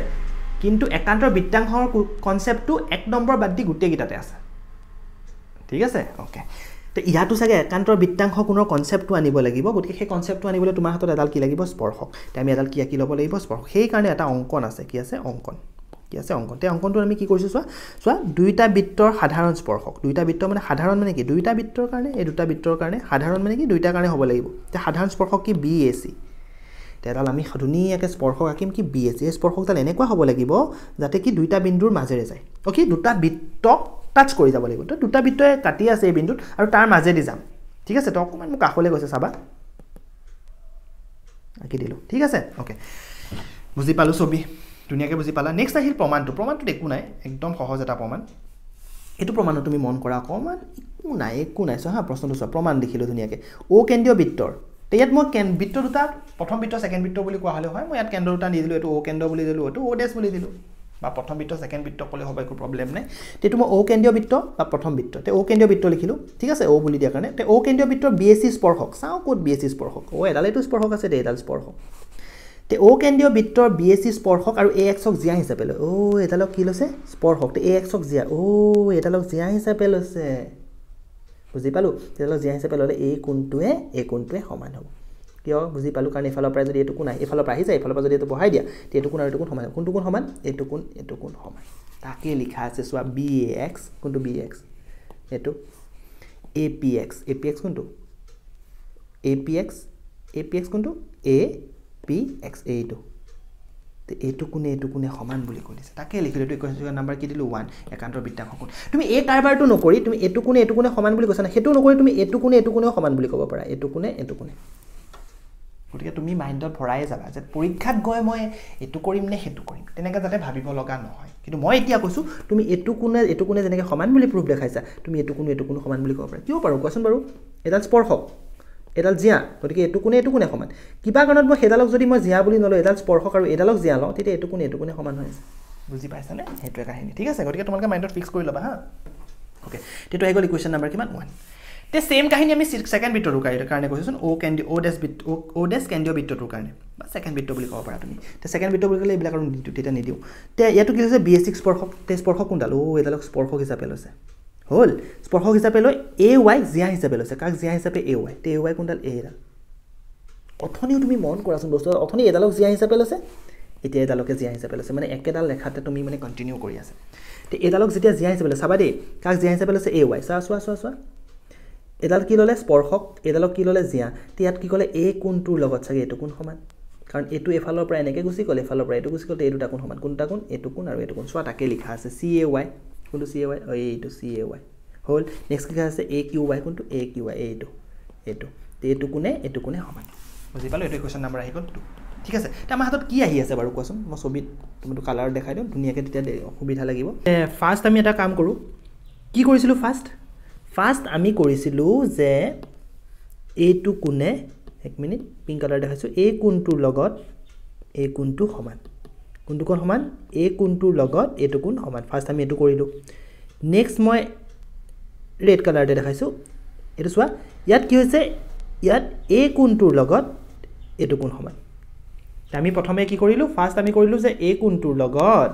A: কিন্তু একান্তৰ বৃত্তাংশৰ কনচেপ্টটো এক নম্বৰ বাদ দি গোটেইকেইটাতে আছে ঠিক আছে অ'কে তে ইয়াতো চাগে একান্তৰ বৃত্তাংশ কোনো কনচেপ্টটো আনিব লাগিব গতিকে সেই কনচেপ্টটো আনিবলৈ তোমাৰ হাতত এডাল কি লাগিব স্পৰ্শক তে আমি এডাল কি আঁকি ল'ব লাগিব স্পৰ্শক সেইকাৰণে এটা অংকন আছে কি আছে অংকন কি আছে অংকন তে অংকনটোত আমি কি কৰিছোঁ চোৱা চোৱা দুয়োটা বৃত্তৰ সাধাৰণ স্পৰ্শক দুয়োটা বৃত্ত মানে সাধাৰণ মানে কি দুইটা বৃত্তৰ কাৰণে এই দুটা বৃত্তৰ কাৰণে সাধাৰণ মানে কি দুয়োটাৰ কাৰণে হ'ব লাগিব এতিয়া সাধাৰণ স্পৰ্শক কি বি এ চি তে এডাল আমি ধুনীয়াকৈ স্পৰ্শক আঁকিম কি বি এ চি এই স্পৰ্শকডাল এনেকুৱা হ'ব লাগিব যাতে কি দুইটা বিন্দুৰ মাজেৰে যায় অ' কি দুটা বৃত্ত টাচ কৰি যাব লাগিব তো দুটা বৃত্তই কাটি আছে এই বিন্দুত আৰু তাৰ মাজেদি যাম ঠিক আছে তো অকণমান মোৰ কাষলৈ গৈছে চাবা আঁকি দিলোঁ ঠিক আছে অ'কে বুজি পালোঁ ছবি ধুনীয়াকৈ বুজি পালা নেক্সট আহিল প্ৰমাণটো প্ৰমাণটোত একো নাই একদম সহজ এটা প্ৰমাণ এইটো প্ৰমাণত তুমি মন কৰা অকণমান একো নাই একো নাই চোৱা হা প্ৰশ্নটো চোৱা প্ৰমাণ দেখিলোঁ ধুনীয়াকৈ অ' কেন্দ্ৰীয় বৃত্তৰ তে ইয়াত মই কেন বৃত্ত দুটা প্ৰথম বৃত্ত ছেকেণ্ড বৃত্ত বুলি কোৱা হ'লে হয় মই ইয়াত কেন্দ্ৰ দুটা দি এইটো অ' কেন্দ্ৰ বুলি দিলোঁ এইটো অ' ডেছ বুলি দিলোঁ বা প্ৰথম বৃত্ত ছেকেণ্ড বৃত্ত ক'লে হ'ব একো প্ৰব্লেম নাই তেতিয়া মই অ' কেন্দ্ৰীয় বৃত্ত বা প্ৰথম বৃত্ত তে অ' কেন্দ্ৰীয় বৃত্ত লিখিলোঁ ঠিক আছে অ' বুলি দিয়াৰ কাৰণে তে অ' কেন্দ্ৰীয় বৃত্তৰ বি এছ চি স্পৰ্শক চাওঁ ক'ত বি এছ চি স্পৰ্শক অ' এডালেইটো স্পৰ্শক আছে দে এডাল স্পৰ্শক তে অ' কেন্দ্ৰীয় বৃত্তৰ বি এছ চি স্পৰ্শক আৰু এ এক্সক জীয়া হিচাপে লয় অ' এডালক কি লৈছে স্পৰ্শক তে এ এক্সক জীয়া অ' এডালক জীয়া হিচাপে লৈছে বুজি পালোঁ এডালক জীয়া হিচাপে ল'লে এই কোনটোৱে এই কোনটোৱে সমান হ'ব কিয় বুজি পালোঁ কাৰণ এইফালৰ পৰা যদি এইটো এইটোকোণ আহে এইফালৰ পৰা আহি যায় এইফালৰ পৰা যদি এইটো বঢ়াই দিয়া তে এইটো এইটোকোণ আৰু কোন সমান কোনটো কোন সমান এইটো কোন এইটো কোন সমান তাকে লিখা আছে চোৱা বি এ এক্স কোনটো বি এক্স এইটো A P X A P X কোনটো A P X A P X কোনটো এ পি এক্স এইটো এইটো কোনে এইটো কোনে সমান বুলি কৈ দিছে তাকে লিখিলে এইটো ইকুৱেশ্যন নাম্বাৰ কি দিলোঁ ওৱান একান্তৰ বিদ্যাংশ কোণ তুমি এই কাৰবাৰটো নকৰি তুমি এইটো কোনে এইটো কোনে সমান বুলি কৈছা নাই সেইটো নকৰি তুমি এইটো কোনে এইটো কোনেও সমান বুলি ক'ব পাৰা এইটো কোনে এইটো কোনে গতিকে তুমি মাইণ্ডত ভৰাই যাবা যে পৰীক্ষাত গৈ মই এইটো কৰিম নে সেইটো কৰিম তেনেকৈ যাতে ভাবিব লগা নহয় কিন্তু মই এতিয়া কৈছোঁ তুমি এইটো কোনে এইটো কোনে যেনেকৈ সমান বুলি প্ৰুফ দেখাইছা তুমি এইটো কোনো এইটো কোনো সমান বুলি ক'ব পাৰা কিয় পাৰোঁ কোৱাচোন বাৰু এডাল স্পৰ্শক এডাল জীয়া গতিকে এইটো কোনে এইটো কোনে সমান কিবা কাৰণত মই সেইডালক যদি মই জীয়া বুলি নলওঁ এডাল স্পৰ্শক আৰু এডালক জীয়া লওঁ তেতিয়া এইটো কোনে এইটো কোনে সমান হৈ আছে বুজি পাইছানে সেইটোৱে কাহিনী ঠিক আছে গতিকে তোমালোকে মাইণ্ডত ফিক্স কৰি ল'বা হা অ'কে তেতিয়া হৈ গ'ল ইকুৱেশ্যন নাম্বাৰ কিমান ওৱান তে ছেম কাহিনী আমি ছেকেণ্ড বৃত্তটোৰ কাৰণে কৈছোঁ অ' কেন্দ্ৰীয় অ' ডেছ বৃত্ত অ' ডেছ কেন্দ্ৰীয় বৃত্তটোৰ কাৰণে বা ছেকেণ্ড বিত্ত বুলি ক'ব পাৰা তুমি তে ছেকেণ্ড বিত্ত বুলি ক'লে এইবিলাক আৰু নিদিওঁ তেতিয়া নিদিওঁ তে ইয়াতো কি হৈছে বি এছ চি স্পৰ্শক তে স্পৰ্শ কোনডাল অ' এইডালক স্পৰ্শক হিচাপে লৈছে হ'ল স্পৰ্শক হিচাপে লৈ এ ৱাই জীয়া হিচাপে লৈছে কাক জীয়া হিচাপে এ ৱাই তে এ ৱাই কোনডাল এডাল অথনিও তুমি মন কৰাচোন বস্তু অথনি এডালক জীয়া হিচাপে লৈছে এতিয়া এডালকে জীয়া হিচাপে লৈছে মানে একেডাল লেখাতে তুমি মানে কণ্টিনিউ কৰি আছে তে এডালক যেতিয়া জীয়া হিচাপে লৈছে চাবা দেই কাক জীয়া হিচাপে লৈছে এ ৱাই চোৱা চোৱা চোৱা চোৱা এডাল কি ল'লে স্পৰ্শক এডালক কি ল'লে জীয়া ইয়াত কি ক'লে এ কোনটোৰ লগত চাগে এইটো কোন সমান কাৰণ এইটো এফালৰ পৰা এনেকৈ গুচি গ'ল এফালৰ পৰা এইটো গুচি গ'ল এইটো দুটা কোন সমান কোনটা কোন এইটো কোন আৰু এইটো কোন চোৱা তাকে লিখা আছে চি এ ৱাই কোনটো চি এ ৱাই অঁ এইটো চি এ ৱাই হ'ল নেক্সট লিখা আছে এ কিউ ৱাই কোনটো এ কিউ ৱাই এইটো এইটো এইটো কোনে এইটো কোনে সমান বুজি পালোঁ এইটো কুৱেশ্যন নাম্বাৰ আহি গ'ল টু ঠিক আছে আমাৰ হাতত কি আহি আছে বাৰু কোৱাচোন মই ছবিত তোমাৰ কালাৰ দেখাই দিওঁ ধুনীয়াকৈ তেতিয়া অসুবিধা লাগিব ফাৰ্ষ্ট আমি এটা কাম কৰোঁ কি কৰিছিলোঁ ফাৰ্ষ্ট ফাৰ্ষ্ট আমি কৰিছিলোঁ যে এইটো কোনে এক মিনিট পিংক কালাৰ দেখাইছোঁ এই কোনটোৰ লগত এই কোনটো সমান কোনটো কোন সমান এই কোনটোৰ লগত এইটো কোন সমান ফাৰ্ষ্ট আমি এইটো কৰিলোঁ নেক্সট মই ৰেড কালাৰতে দেখাইছোঁ এইটো চোৱা ইয়াত কি হৈছে ইয়াত এই কোনটোৰ লগত এইটো কোন সমান আমি প্ৰথমে কি কৰিলোঁ ফাৰ্ষ্ট আমি কৰিলোঁ যে এই কোনটোৰ লগত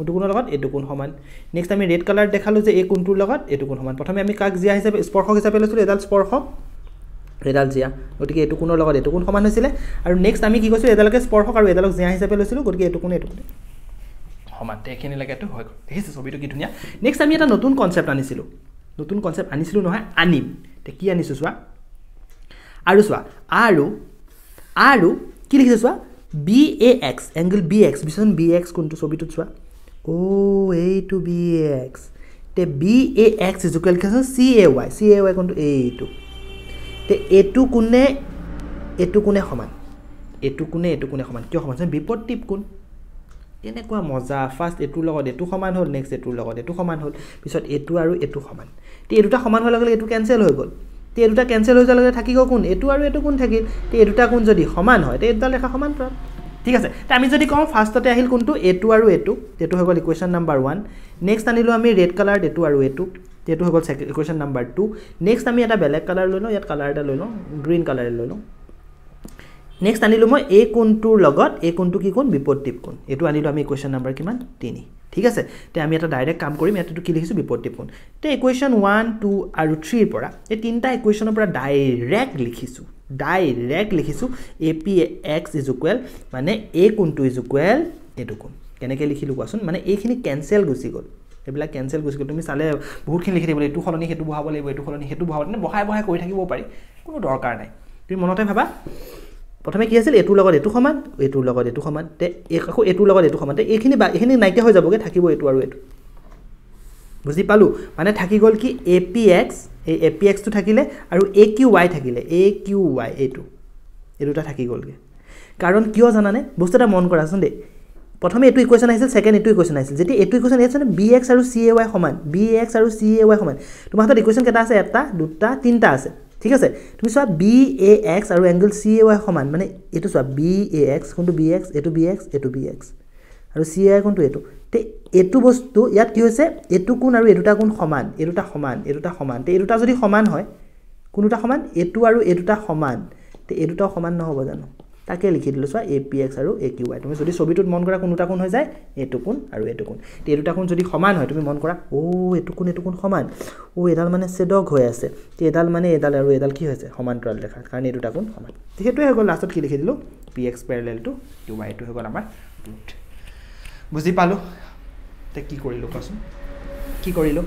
A: কোনটো কোণৰ লগত এইটো কোন সমান নেক্সট আমি ৰেড কালাৰ দেখালোঁ যে এই কোনটোৰ লগত এইটো কোন সমান প্ৰথমে আমি কাক জীয়া হিচাপে স্পৰ্শক হিচাপে লৈছিলোঁ এডাল স্পৰ্শক এডাল জীয়া গতিকে এইটো কোণৰ লগত এইটো কোন সমান হৈছিলে আৰু নেক্সট আমি কি কৈছিলোঁ এডালকে স্পৰ্শক আৰু এডালক জীয়া হিচাপে লৈছিলোঁ গতিকে এইটো কোণ এইটো কোণে সমান এইখিনিলৈকে এইটো হয় দেখিছে ছবিটো কি ধুনীয়া নেক্সট আমি এটা নতুন কনচেপ্ট আনিছিলোঁ নতুন কনচেপ্ট আনিছিলো নহয় আনিম এতিয়া কি আনিছোঁ চোৱা আৰু চোৱা আৰু আৰু কি লিখিছে চোৱা B A X angle B X বিচন বি এক্স কোনটো ছবিটোত চোৱা O A to B X. The B A X is equal to C A Y. C A Y equal to A to. The A to kune A to kune homan. A to kune A to kune homan. Kyo homan? So B pot tip kun. এনে কোৱা মজা first এইটোৰ লগত এইটো সমান হ'ল next এইটোৰ লগত এইটো সমান হ'ল পিছত এইটো আৰু এইটো সমান তে এই দুটা সমান হোৱাৰ লগে লগে এইটো কেঞ্চেল হৈ গ'ল তে এই দুটা কেঞ্চেল হৈ যোৱাৰ লগে লগে থাকিব কোন এইটো আৰু এইটো কোন থাকিল তে এই দুটা কোন যদি সমান হয় তে এইটো দুটা লেখা সমান প্ৰাণ ঠিক আছে তে আমি যদি কওঁ ফাৰ্ষ্টতে আহিল কোনটো এইটো আৰু এইটো এইটো হৈ গ'ল ইকুৱেশ্যন নাম্বাৰ ওৱান নেক্সট আনিলোঁ আমি ৰেড কালাৰ এইটো আৰু এইটো এইটো হৈ গ'ল second equation number two next আমি এটা বেলেগ কালাৰ লৈ লওঁ ইয়াত কালাৰ এটা লৈ লওঁ গ্ৰীণ কালাৰ লৈ লওঁ নেক্সট আনিলোঁ মই এই কোনটোৰ লগত এই কোনটো কি কোন বিপত্তিপ কোন এইটো আনিলোঁ আমি ইকুৱেশ্যন নাম্বাৰ কিমান তিনি ঠিক আছে তে আমি এটা ডাইৰেক্ট কাম কৰিম ইয়াতেতো কি লিখিছোঁ বিপত্তিপ কোন তে ইকুৱেশ্যন ওৱান টু আৰু থ্ৰীৰ পৰা এই তিনিটা ইকুৱেশ্যনৰ পৰা ডাইৰেক্ট লিখিছোঁ ডাইৰেক্ট লিখিছোঁ A P X is equal মানে এ কোণটো ইজ ইকুৱেল এইটো কোণ কেনেকৈ লিখিলোঁ কোৱাচোন মানে এইখিনি কেঞ্চেল গুচি গ'ল সেইবিলাক কেঞ্চেল গুচি গ'ল তুমি চালে বহুতখিনি লিখি থাকিব লাগিব এইটো সলনি সেইটো বহাব লাগিব এইটো সলনি সেইটো বহাব মানে বহাই বহাই কৰি থাকিব পাৰি কোনো দৰকাৰ নাই তুমি মনতে ভাবা প্ৰথমে কি আছিল এইটোৰ লগত এইটো সমান এইটোৰ লগত এইটো সমান তে আকৌ এইটোৰ লগত এইটো সমান তে এইখিনি বা এইখিনি নাইকিয়া হৈ যাবগৈ থাকিব এইটো আৰু এইটো বুজি পালোঁ মানে থাকি গ'ল কি এ পি এক্স এই এ পি এক্সটো থাকিলে আৰু এ কিউ ৱাই থাকিলে এ কিউ ৱাই এইটো এই দুটা থাকি গ'লগৈ কাৰণ কিয় জানানে বস্তু এটা মন কৰাচোন দেই প্ৰথমে এইটো ইকুৱেশ্যন আহিছিল ছেকেণ্ড এইটো ইকুৱেশ্যন আহিছিল যেতিয়া এইটো ইকুৱেশ্যন আহিছে বি এক্স আৰু চি এ ৱাই সমান বি এক্স আৰু চি এ ৱাই সমান তোমাৰ হাতত ইকুৱেশ্যন কেইটা আছে এটা দুটা তিনিটা আছে ঠিক আছে তুমি চোৱা বি এ এক্স আৰু এংগল চি এ ৱাই সমান মানে এইটো চোৱা বি এ এক্স কোনটো বি এক্স এইটো বি এক্স এইটো বি এক্স আৰু চি এ ৱাই কোনটো এইটো তে এইটো বস্তু ইয়াত কি হৈছে এইটো কোন আৰু এই দুটা কোণ সমান এই দুটা সমান এই দুটা সমান তে এই দুটা যদি সমান হয় কোন দুটা সমান এইটো আৰু এই দুটা সমান তে এই দুটা সমান নহ'ব জানো তাকে লিখি দিলোঁ চোৱা এ পি এক্স আৰু এ কিউ ৱাই তুমি যদি ছবিটোত মন কৰা কোনোটা কোন হৈ যায় এইটো কোন আৰু এইটো কোণ এই দুটা কোণ যদি সমান হয় তুমি মন কৰা অ' এইটো কোন এইটো কোন সমান অ' এডাল মানে চেদক হৈ আছে তে এডাল মানে এডাল আৰু এডাল কি হৈছে সমান্তৰাল দেখা কাৰণ এই দুটা কোণ সমান সেইটোৱে হৈ গ'ল লাষ্টত কি লিখি দিলোঁ পি এক্স পেৰেলেলটো কিউ ৱাইটো হৈ গ'ল আমাৰ বুজি পালোঁ এতিয়া কি কৰিলোঁ কোৱাচোন কি কৰিলোঁ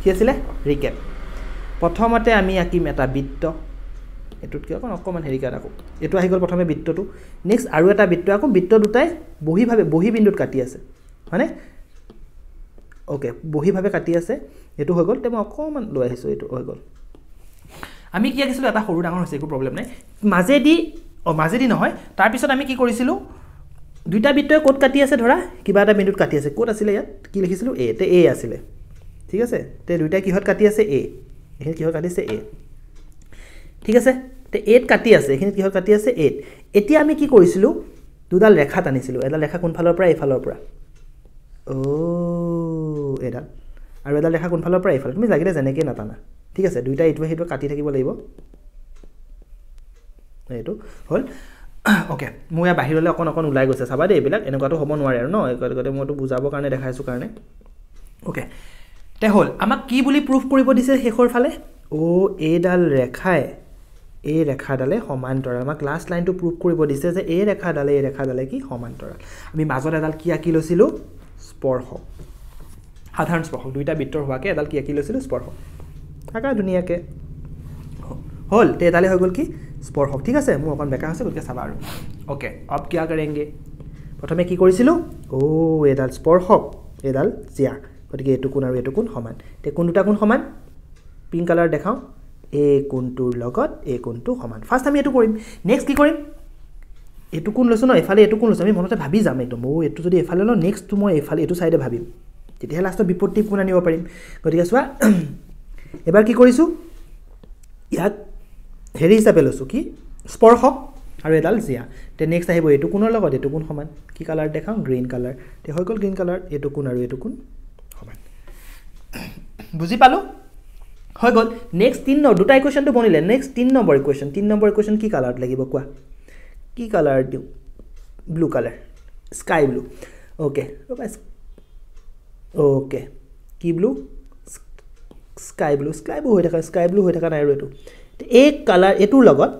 A: কি আছিলে ৰিকেট প্ৰথমতে আমি আঁকিম এটা বৃত্ত এইটোত কি অকণ অকণমান হেৰিকৈ আকৌ এইটো আহি গ'ল প্ৰথমে বৃত্তটো নেক্সট আৰু এটা বৃত্ত আকৌ বৃত্ত দুটাই বহীভাৱে বিন্দুত কাটি আছে হয়নে অ'কে বহীভাৱে কাটি আছে এইটো হৈ গ'ল এতিয়া মই অকণমান লৈ আহিছোঁ এইটো হৈ গ'ল আমি কি আঁকিছিলোঁ এটা সৰু ডাঙৰ হৈছে একো প্ৰব্লেম নাই মাজেদি অঁ মাজেদি নহয় তাৰপিছত আমি কি কৰিছিলোঁ দুইটা বৃত্তই ক'ত কাটি আছে ধৰা কিবা এটা বিন্দুত কাটি আছে ক'ত আছিলে ইয়াত কি লিখিছিলোঁ এ তে এ আছিলে ঠিক আছে তে দুইটাই কিহত কাটি আছে এ এইখিনি কিহত কাটিছে এ ঠিক আছে তে এত কাটি আছে এইখিনি কিহত কাটি আছে এত এতিয়া আমি কি কৰিছিলোঁ দুডাল ৰেখা টানিছিলোঁ এডাল ৰেখা কোনফালৰ পৰা এইফালৰ পৰা অ' এডাল আৰু এডাল ৰেখা কোনফালৰ পৰা এইফালে তুমি লাগিলে যেনেকৈ নাটানা ঠিক আছে দুইটা ইটোৱে সেইটো কাটি থাকিব লাগিব এইটো হ'ল অ'কে মোৰ ইয়াৰ বাহিৰলৈ অকণ অকণ ওলাই গৈছে চাবা দেই এইবিলাক এনেকুৱাতো হ'ব নোৱাৰে আৰু ন একেলগতে মইতো বুজাবৰ কাৰণে দেখাইছোঁ কাৰণে অ'কে তে হ'ল আমাক কি বুলি প্ৰুফ কৰিব দিছে শেষৰ ফালে অ' এইডাল ৰেখাই এই ৰেখাডালে সমান্তৰাল আমাক লাষ্ট লাইনটো প্ৰুফ কৰিব দিছে যে এই ৰেখাডালে এই ৰেখাডালে কি সমান্তৰাল আমি মাজত এডাল কি আঁকি লৈছিলোঁ স্পৰ্শ সাধাৰণ স্পৰ্শ দুইটা বৃত্তৰ হোৱাকৈ এডাল কি আঁকি লৈছিলোঁ স্পৰ্শ থাকা ধুনীয়াকৈ হ'ল তেতালে হৈ গ'ল কি স্পৰ্শক ঠিক আছে মোৰ অকণ বেকা হৈছে গতিকে চাবা আৰু অ'কে অপ কিয়া কৰেংগে প্ৰথমে কি কৰিছিলোঁ অ' এইডাল স্পৰ্শক এডাল জীয়া গতিকে এইটো কোণ আৰু এইটো কোণ সমান তে কোন দুটা কোণ সমান পিংক কালাৰ দেখাওঁ এ কোণটোৰ লগত এ কোণটো সমান ফাৰ্ষ্ট আমি এইটো কৰিম নেক্সট কি কৰিম এইটো কোণ লৈছোঁ ন এফালে এইটো কোণ লৈছোঁ আমি মনতে ভাবি যাম একদম মোৰ এইটো যদি এফালে লওঁ নেক্সটটো মই এইফালে এইটো ছাইডে ভাবিম তেতিয়াহে লাষ্টত বিপত্তি কোণ আনিব পাৰিম গতিকে চোৱা এবাৰ কি কৰিছোঁ ইয়াক হেৰি হিচাপে লৈছোঁ কি স্পৰ্শক আৰু এডাল জীয়া তে নেক্সট আহিব এইটো কোনৰ লগত এইটো কোন সমান কি কালাৰ দেখাওঁ গ্ৰীণ কালাৰ এতিয়া হৈ গ'ল গ্ৰীণ কালাৰ এইটো কোন আৰু এইটো কোন সমান বুজি পালোঁ হৈ গ'ল নেক্সট তিনি নম্বৰ দুটা কুৱেশ্যনটো বনিলে নেক্সট তিনি নম্বৰ কুৱেশ্যন তিনি নম্বৰ কুৱেশ্যন কি কালাৰত লাগিব কোৱা কি কালাৰ দিওঁ blue colour sky blue okay okay কি blue sky blue sky blue হৈ থকা স্কাই ব্লু হৈ থকা নাই আৰু এইটো এই কালাৰ এইটোৰ লগত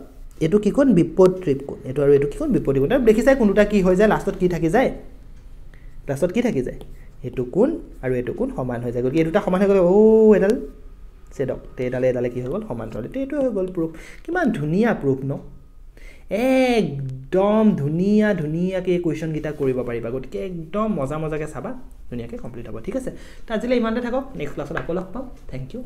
A: এইটো কি কোন বিপদ ট্ৰিপ কোন এইটো আৰু এইটো কি কোন বিপদ কোণ আৰু দেখিছাই কোনোটা কি হৈ যায় লাষ্টত কি থাকি যায় লাষ্টত কি থাকি যায় এইটো কোন আৰু এইটো কোন সমান হৈ যায় গতিকে এই দুটা সমান হৈ গ'ল অ' এডাল চেডক তে এডালে এডালে কি হৈ গ'ল সমান হ'ল তে এইটোৱে হৈ গ'ল প্ৰুফ কিমান ধুনীয়া প্ৰুফ ন একদম ধুনীয়া ধুনীয়াকৈ এই কুৱেশ্যনকেইটা কৰিব পাৰিবা গতিকে একদম মজা মজাকৈ চাবা ধুনীয়াকৈ কমপ্লিট হ'ব ঠিক আছে তাত আজিলৈ ইমানতে থাকক নেক্সট ক্লাছত আকৌ লগ পাম থেংক ইউ